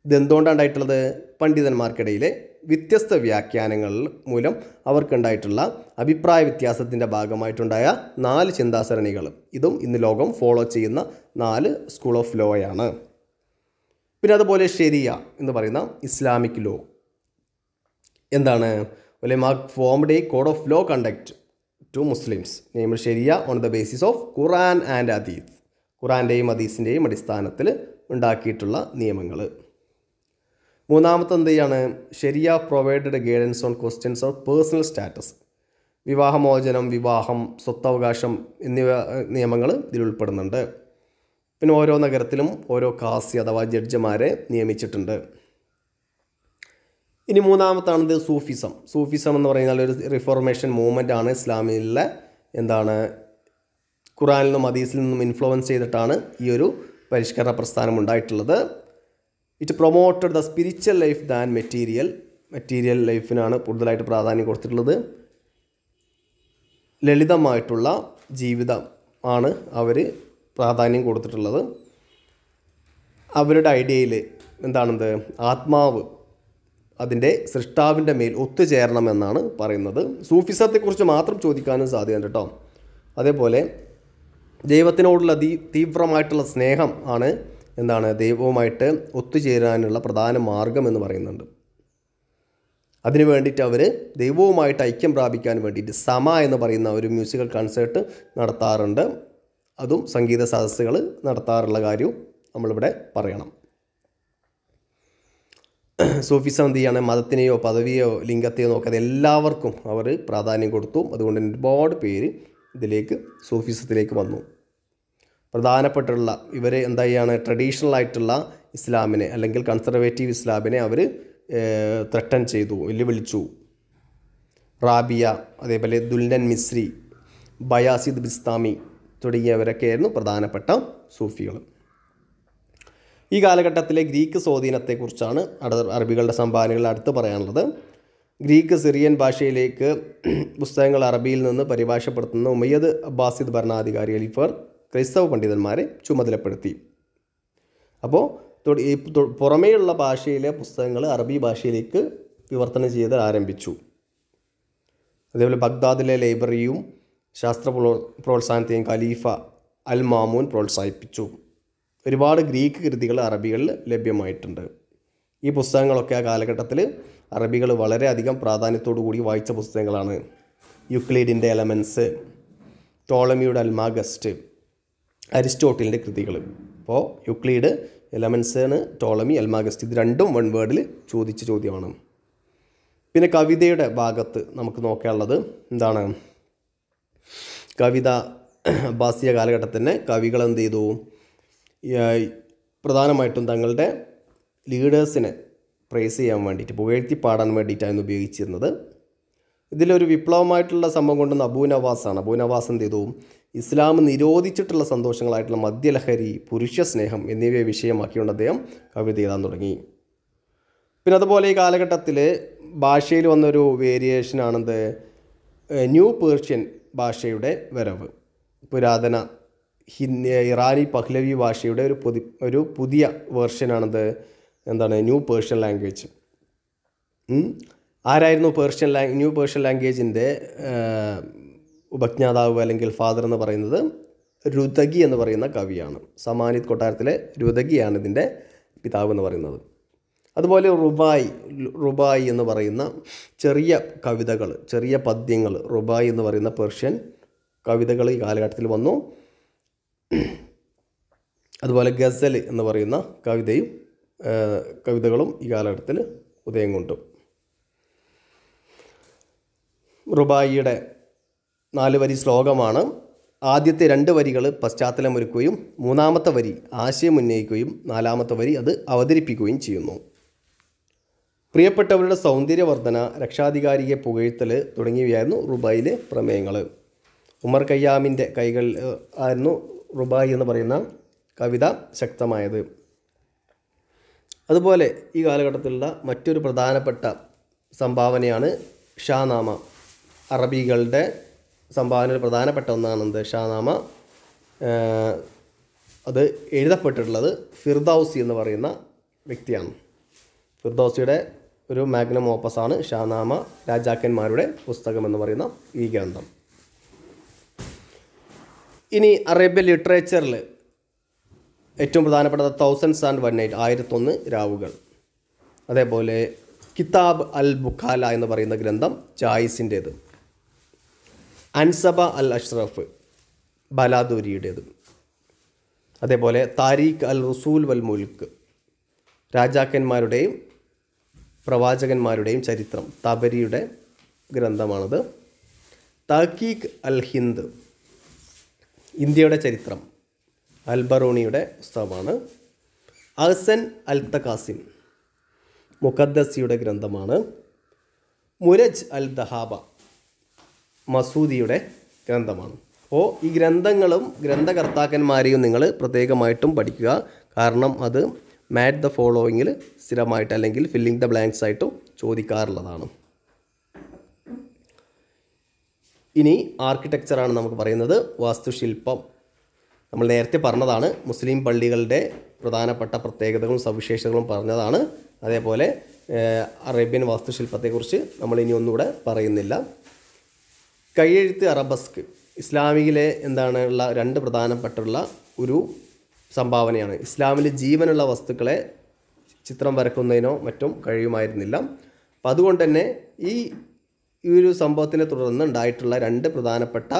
[SPEAKER 1] ഇതെന്തുകൊണ്ടാണ്ടായിട്ടുള്ളത് പണ്ഡിതന്മാർക്കിടയിലെ വ്യത്യസ്ത വ്യാഖ്യാനങ്ങൾ മൂലം അവർക്കുണ്ടായിട്ടുള്ള അഭിപ്രായ വ്യത്യാസത്തിൻ്റെ ഭാഗമായിട്ടുണ്ടായ നാല് ചിന്താസരണികൾ ഇതും ഇന്ന് ലോകം ഫോളോ ചെയ്യുന്ന നാല് സ്കൂൾ ഓഫ് ലോ ആണ് പിന്നെ അതുപോലെ ഷെരിയ എന്ന് പറയുന്ന ഇസ്ലാമിക് ലോ എന്താണ് ഉലമാക്ക് formed a code of law conduct to Muslims named Sharia on the basis of Quran and Hadith ഖുറാൻ്റെയും അദീസിൻ്റെയും അടിസ്ഥാനത്തിൽ ഉണ്ടാക്കിയിട്ടുള്ള നിയമങ്ങൾ മൂന്നാമത്തെ എന്ത് ചെയ്യാണ് Sharia provided guidance on questions of personal status വിവാഹമോചനം വിവാഹം സ്വത്തവകാശം എന്നിവ നിയമങ്ങൾ ഇതിൽ ഉൾപ്പെടുന്നുണ്ട് പിന്നെ ഓരോ നഗരത്തിലും ഓരോ കാസി അഥവാ ജഡ്ജിമാരെ നിയമിച്ചിട്ടുണ്ട് ഇനി മൂന്നാമത്താണിത് സൂഫിസം സൂഫിസം എന്ന് പറയുന്ന ഒരു റിഫോർമേഷൻ മൂവ്മെൻ്റ് ആണ് ഇസ്ലാമിലെ എന്താണ് ഖുറാനിൽ നിന്നും ഹദീസിൽ നിന്നും ഇൻഫ്ലുവൻസ് ചെയ്തിട്ടാണ് ഈ ഒരു പരിഷ്കരണ പ്രസ്ഥാനം ഉണ്ടായിട്ടുള്ളത് it promoted the spiritual life than material material ലൈഫിനാണ് കൂടുതലായിട്ട് പ്രാധാന്യം കൊടുത്തിട്ടുള്ളത് ലളിതമായിട്ടുള്ള ജീവിതം ആണ് അവർ പ്രാധാന്യം കൊടുത്തിട്ടുള്ളത് അവരുടെ ഐഡിയയിൽ എന്താണെന്ത് ആത്മാവ് അതിൻ്റെ സൃഷ്ടാവിൻ്റെ മേൽ ഒത്തുചേരണമെന്നാണ് പറയുന്നത് സൂഫിസത്തെക്കുറിച്ച് മാത്രം ചോദിക്കാനും സാധ്യത കേട്ടോ അതേപോലെ ദൈവത്തിനോടുള്ള അതി തീവ്രമായിട്ടുള്ള സ്നേഹം ആണ് എന്താണ് ദൈവവുമായിട്ട് ഒത്തുചേരാനുള്ള പ്രധാന മാർഗം എന്ന് പറയുന്നുണ്ട് അതിനു വേണ്ടിയിട്ട് അവർ ദൈവവുമായിട്ട് ഐക്യം പ്രാപിക്കാൻ വേണ്ടിയിട്ട് സമ എന്ന് പറയുന്ന ഒരു മ്യൂസിക്കൽ കൺസേർട്ട് നടത്താറുണ്ട് അതും സംഗീത സദസ്സുകൾ നടത്താറുള്ള കാര്യവും നമ്മളിവിടെ പറയണം സൂഫിസം എന്ത് മതത്തിനെയോ പദവിയോ ലിംഗത്തെയോ നോക്കാതെ എല്ലാവർക്കും അവർ പ്രാധാന്യം കൊടുത്തു അതുകൊണ്ട് തന്നെ ഒരുപാട് പേര് ഇതിലേക്ക് സൂഫിസത്തിലേക്ക് വന്നു പ്രധാനപ്പെട്ടുള്ള ഇവർ എന്താ ചെയ്യുകയാണ് ട്രഡീഷണൽ ആയിട്ടുള്ള ഇസ്ലാമിനെ അല്ലെങ്കിൽ കൺസർവേറ്റീവ് ഇസ്ലാമിനെ അവർ ത്രട്ടൻ ചെയ്തു വെല്ലുവിളിച്ചു റാബിയ അതേപോലെ ദുൽനൻ മിസ്രി ബയാസിദ് ബിസ്താമി തുടങ്ങിയവരൊക്കെ ആയിരുന്നു പ്രധാനപ്പെട്ട സൂഫികളും ഈ കാലഘട്ടത്തിലെ ഗ്രീക്ക് സ്വാധീനത്തെക്കുറിച്ചാണ് അറബികളുടെ സംഭാവനകൾ അടുത്ത് പറയാനുള്ളത് ഗ്രീക്ക് സിറിയൻ ഭാഷയിലേക്ക് പുസ്തകങ്ങൾ അറബിയിൽ നിന്ന് പരിഭാഷപ്പെടുത്തുന്ന ഉമയ്യദ് അബ്ബാസിദ് ഭരണാധികാരി അലിഫർ ക്രൈസ്തവ പണ്ഡിതന്മാരെ ചുമതലപ്പെടുത്തി അപ്പോൾ ഈ പുറമേയുള്ള ഭാഷയിലെ പുസ്തകങ്ങൾ അറബി ഭാഷയിലേക്ക് വിവർത്തനം ചെയ്ത് ആരംഭിച്ചു അതേപോലെ ബഗ്ദാദിലെ ലൈബ്രറിയും ശാസ്ത്ര പ്രോത്സാഹനത്തെയും ഖലീഫ അൽ മാമൂൻ പ്രോത്സാഹിപ്പിച്ചു ഒരുപാട് ഗ്രീക്ക് കൃതികൾ അറബികളിൽ ലഭ്യമായിട്ടുണ്ട് ഈ പുസ്തകങ്ങളൊക്കെ ആ കാലഘട്ടത്തിൽ അറബികൾ വളരെയധികം പ്രാധാന്യത്തോടു കൂടി വായിച്ച പുസ്തകങ്ങളാണ് യുക്ലീഡിൻ്റെ എലമെൻസ് ടോളമിയുടെ അൽമാഗസ്റ്റ് അരിസ്റ്റോട്ടിലിൻ്റെ കൃതികൾ അപ്പോൾ യുക്ലീഡ് എലമെൻസാണ് ടോളമി അൽമാഗസ്റ്റ് ഇത് രണ്ടും വൺ വേർഡിൽ ചോദിച്ച ചോദ്യമാണ് പിന്നെ കവിതയുടെ ഭാഗത്ത് നമുക്ക് നോക്കാനുള്ളത് എന്താണ് കവിത അബ്ബാസിയ കാലഘട്ടത്തിൻ്റെ കവികൾ എന്ത് ചെയ്തു പ്രധാനമായിട്ടും തങ്ങളുടെ ലീഡേഴ്സിനെ പ്രേസ് ചെയ്യാൻ വേണ്ടിയിട്ട് പുകഴ്ത്തി പാടാൻ വേണ്ടിയിട്ടായിരുന്നു ഉപയോഗിച്ചിരുന്നത് ഇതിലൊരു വിപ്ലവമായിട്ടുള്ള സംഭവം കൊണ്ടുവന്ന അബൂ നവാസാണ് അബൂ നവാസ് എന്ത് ചെയ്തു ഇസ്ലാം നിരോധിച്ചിട്ടുള്ള സന്തോഷങ്ങളായിട്ടുള്ള മദ്യലഹരി പുരുഷ സ്നേഹം എന്നിവയെ വിഷയമാക്കിക്കൊണ്ട് അദ്ദേഹം കവിത എഴുതാൻ തുടങ്ങി പിന്നെ അതുപോലെ ഈ കാലഘട്ടത്തിൽ ഭാഷയിൽ വന്നൊരു വേരിയേഷനാണെന്ത് ന്യൂ പേർഷ്യൻ ഭാഷയുടെ വരവ് പുരാതന ഹിന്ദി ഇറാനി പഹ്ലവി ഭാഷയുടെ ഒരു പുതി ഒരു പുതിയ വേർഷനാണത് എന്താണ് ന്യൂ പേർഷ്യൻ ലാംഗ്വേജ് ആരായിരുന്നു പേർഷ്യൻ ലാങ് ന്യൂ പേർഷ്യൻ ലാംഗ്വേജിൻ്റെ ഉപജ്ഞാതാവ് അല്ലെങ്കിൽ ഫാദർ എന്ന് പറയുന്നത് രുദകി എന്ന് പറയുന്ന കവിയാണ് സമാനിത് കൊട്ടാരത്തിലെ രുദകിയാണ് ഇതിൻ്റെ പിതാവ് എന്ന് പറയുന്നത് അതുപോലെ റുബായ് റുബായ് എന്ന് പറയുന്ന ചെറിയ കവിതകൾ ചെറിയ പദ്യങ്ങൾ റുബായ് എന്ന് പറയുന്ന പേർഷ്യൻ കവിതകൾ ഈ കാലഘട്ടത്തിൽ വന്നു അതുപോലെ ഗസൽ എന്ന് പറയുന്ന കവിതയും കവിതകളും ഈ കാലഘട്ടത്തിൽ ഉദയം കൊണ്ടു റുബായിയുടെ നാല് വരി ശ്ലോകമാണ് ആദ്യത്തെ രണ്ട് വരികൾ പശ്ചാത്തലം ഒരുക്കുകയും മൂന്നാമത്തെ വരി ആശയം ഉന്നയിക്കുകയും നാലാമത്തെ വരി അത് അവതരിപ്പിക്കുകയും ചെയ്യുന്നു പ്രിയപ്പെട്ടവരുടെ സൗന്ദര്യവർദ്ധന രക്ഷാധികാരിയെ പുകഴ്ത്തൽ തുടങ്ങിയവയായിരുന്നു റുബായിലെ പ്രമേയങ്ങൾ ഉമർ കയ്യാമിൻ്റെ കൈകൾ ആയിരുന്നു റുബായി എന്ന് പറയുന്ന കവിത ശക്തമായത് അതുപോലെ ഈ കാലഘട്ടത്തിലുള്ള മറ്റൊരു പ്രധാനപ്പെട്ട സംഭാവനയാണ് ഷാനാമ അറബികളുടെ സംഭാവനയിൽ പ്രധാനപ്പെട്ട ഒന്നാണ് ഷാനാമ അത് എഴുതപ്പെട്ടിട്ടുള്ളത് ഫിർദൌസി എന്ന് പറയുന്ന വ്യക്തിയാണ് ഫിർദൌസിയുടെ ഒരു മാഗ്നം ഓപ്പസാണ് ഷാനാമ രാജാക്കന്മാരുടെ പുസ്തകമെന്ന് പറയുന്ന ഈ ഗ്രന്ഥം ഇനി അറേബ്യൻ ലിറ്ററേച്ചറിൽ ഏറ്റവും പ്രധാനപ്പെട്ട തൗസൻഡ്സ് ആൻഡ് വൺ എയ്റ്റ് ആയിരത്തൊന്ന് രാവുകൾ അതേപോലെ കിതാബ് അൽ ബുഖാല എന്ന് പറയുന്ന ഗ്രന്ഥം ജായിസിൻ്റേത് അൻസബ അൽ അഷ്റഫ് ബലാദൂരിയുടേത് അതേപോലെ താരീഖ് അൽ റസൂൽ വൽ മുൽക്ക് രാജാക്കന്മാരുടെയും പ്രവാചകന്മാരുടെയും ചരിത്രം തബരിയുടെ ഗ്രന്ഥമാണത് തഹീഖ് അൽ ഹിന്ദ് ഇന്ത്യയുടെ ചരിത്രം അൽബറൂണിയുടെ പുസ്തകമാണ് അഹ്സൻ അൽ തഖാസിം മുഖദ്ദസിയുടെ ഗ്രന്ഥമാണ് മുരജ് അൽ ദഹാബ മസൂദിയുടെ ഗ്രന്ഥമാണ് അപ്പോൾ ഈ ഗ്രന്ഥങ്ങളും ഗ്രന്ഥകർത്താക്കന്മാരെയും നിങ്ങൾ പ്രത്യേകമായിട്ടും പഠിക്കുക കാരണം അത് മാറ്റ് ദ ഫോളോയിങ്ങിൽ സ്ഥിരമായിട്ട് അല്ലെങ്കിൽ ഫില്ലിംഗ് ദ ബ്ലാങ്ക്സ് ആയിട്ടും ചോദിക്കാറുള്ളതാണ് ഇനി ആർക്കിടെക്ചറാണ് നമുക്ക് പറയുന്നത് വാസ്തുശില്പം നമ്മൾ നേരത്തെ പറഞ്ഞതാണ് മുസ്ലിം പള്ളികളുടെ പ്രധാനപ്പെട്ട പ്രത്യേകതകളും സവിശേഷതകളും പറഞ്ഞതാണ് അതേപോലെ അറേബ്യൻ വാസ്തുശില്പത്തെക്കുറിച്ച് നമ്മൾ ഇനി ഒന്നുകൂടെ പറയുന്നില്ല കൈയെഴുത്ത് അറബസ്ക് ഇസ്ലാമികിലെ എന്താണുള്ള രണ്ട് പ്രധാനപ്പെട്ടുള്ള ഒരു സംഭാവനയാണ് ഇസ്ലാമിൽ ജീവനുള്ള വസ്തുക്കളെ ചിത്രം വരക്കുന്നതിനോ മറ്റും കഴിയുമായിരുന്നില്ല അപ്പം അതുകൊണ്ട് തന്നെ ഈ ഈ ഒരു സംഭവത്തിനെ തുടർന്ന് ഉണ്ടായിട്ടുള്ള രണ്ട് പ്രധാനപ്പെട്ട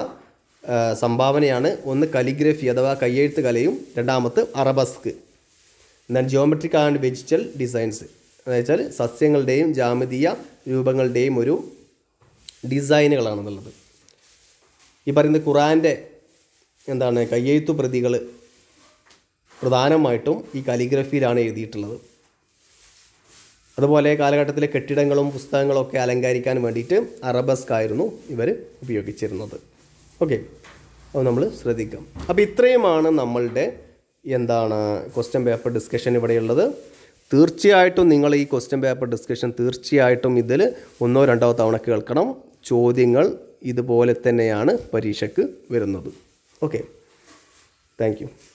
[SPEAKER 1] സംഭാവനയാണ് ഒന്ന് കലിഗ്രഫി അഥവാ കയ്യെഴുത്ത് കലയും രണ്ടാമത്തെ അറബസ്ക് എന്നാൽ ജിയോമെട്രിക് ആൻഡ് വെജിറ്റൽ ഡിസൈൻസ് എന്നുവെച്ചാൽ സസ്യങ്ങളുടെയും ജാമതീയ രൂപങ്ങളുടെയും ഒരു ഡിസൈനുകളാണെന്നുള്ളത് ഈ പറയുന്ന ഖുറാൻ്റെ എന്താണ് കയ്യെഴുത്തു പ്രതികൾ പ്രധാനമായിട്ടും ഈ കാലിഗ്രഫിയിലാണ് എഴുതിയിട്ടുള്ളത് അതുപോലെ കാലഘട്ടത്തിലെ കെട്ടിടങ്ങളും പുസ്തകങ്ങളും ഒക്കെ അലങ്കരിക്കാൻ വേണ്ടിയിട്ട് അറബസ്ക് ആയിരുന്നു ഇവർ ഉപയോഗിച്ചിരുന്നത് ഓക്കെ അപ്പോൾ നമ്മൾ ശ്രദ്ധിക്കാം അപ്പോൾ ഇത്രയുമാണ് നമ്മളുടെ എന്താണ് ക്വസ്റ്റ്യൻ പേപ്പർ ഡിസ്കഷൻ ഇവിടെയുള്ളത് തീർച്ചയായിട്ടും നിങ്ങൾ ഈ ക്വസ്റ്റ്യൻ പേപ്പർ ഡിസ്കഷൻ തീർച്ചയായിട്ടും ഇതിൽ ഒന്നോ രണ്ടോ തവണ കേൾക്കണം ചോദ്യങ്ങൾ ഇതുപോലെ തന്നെയാണ് പരീക്ഷയ്ക്ക് വരുന്നത് ഓക്കെ താങ്ക്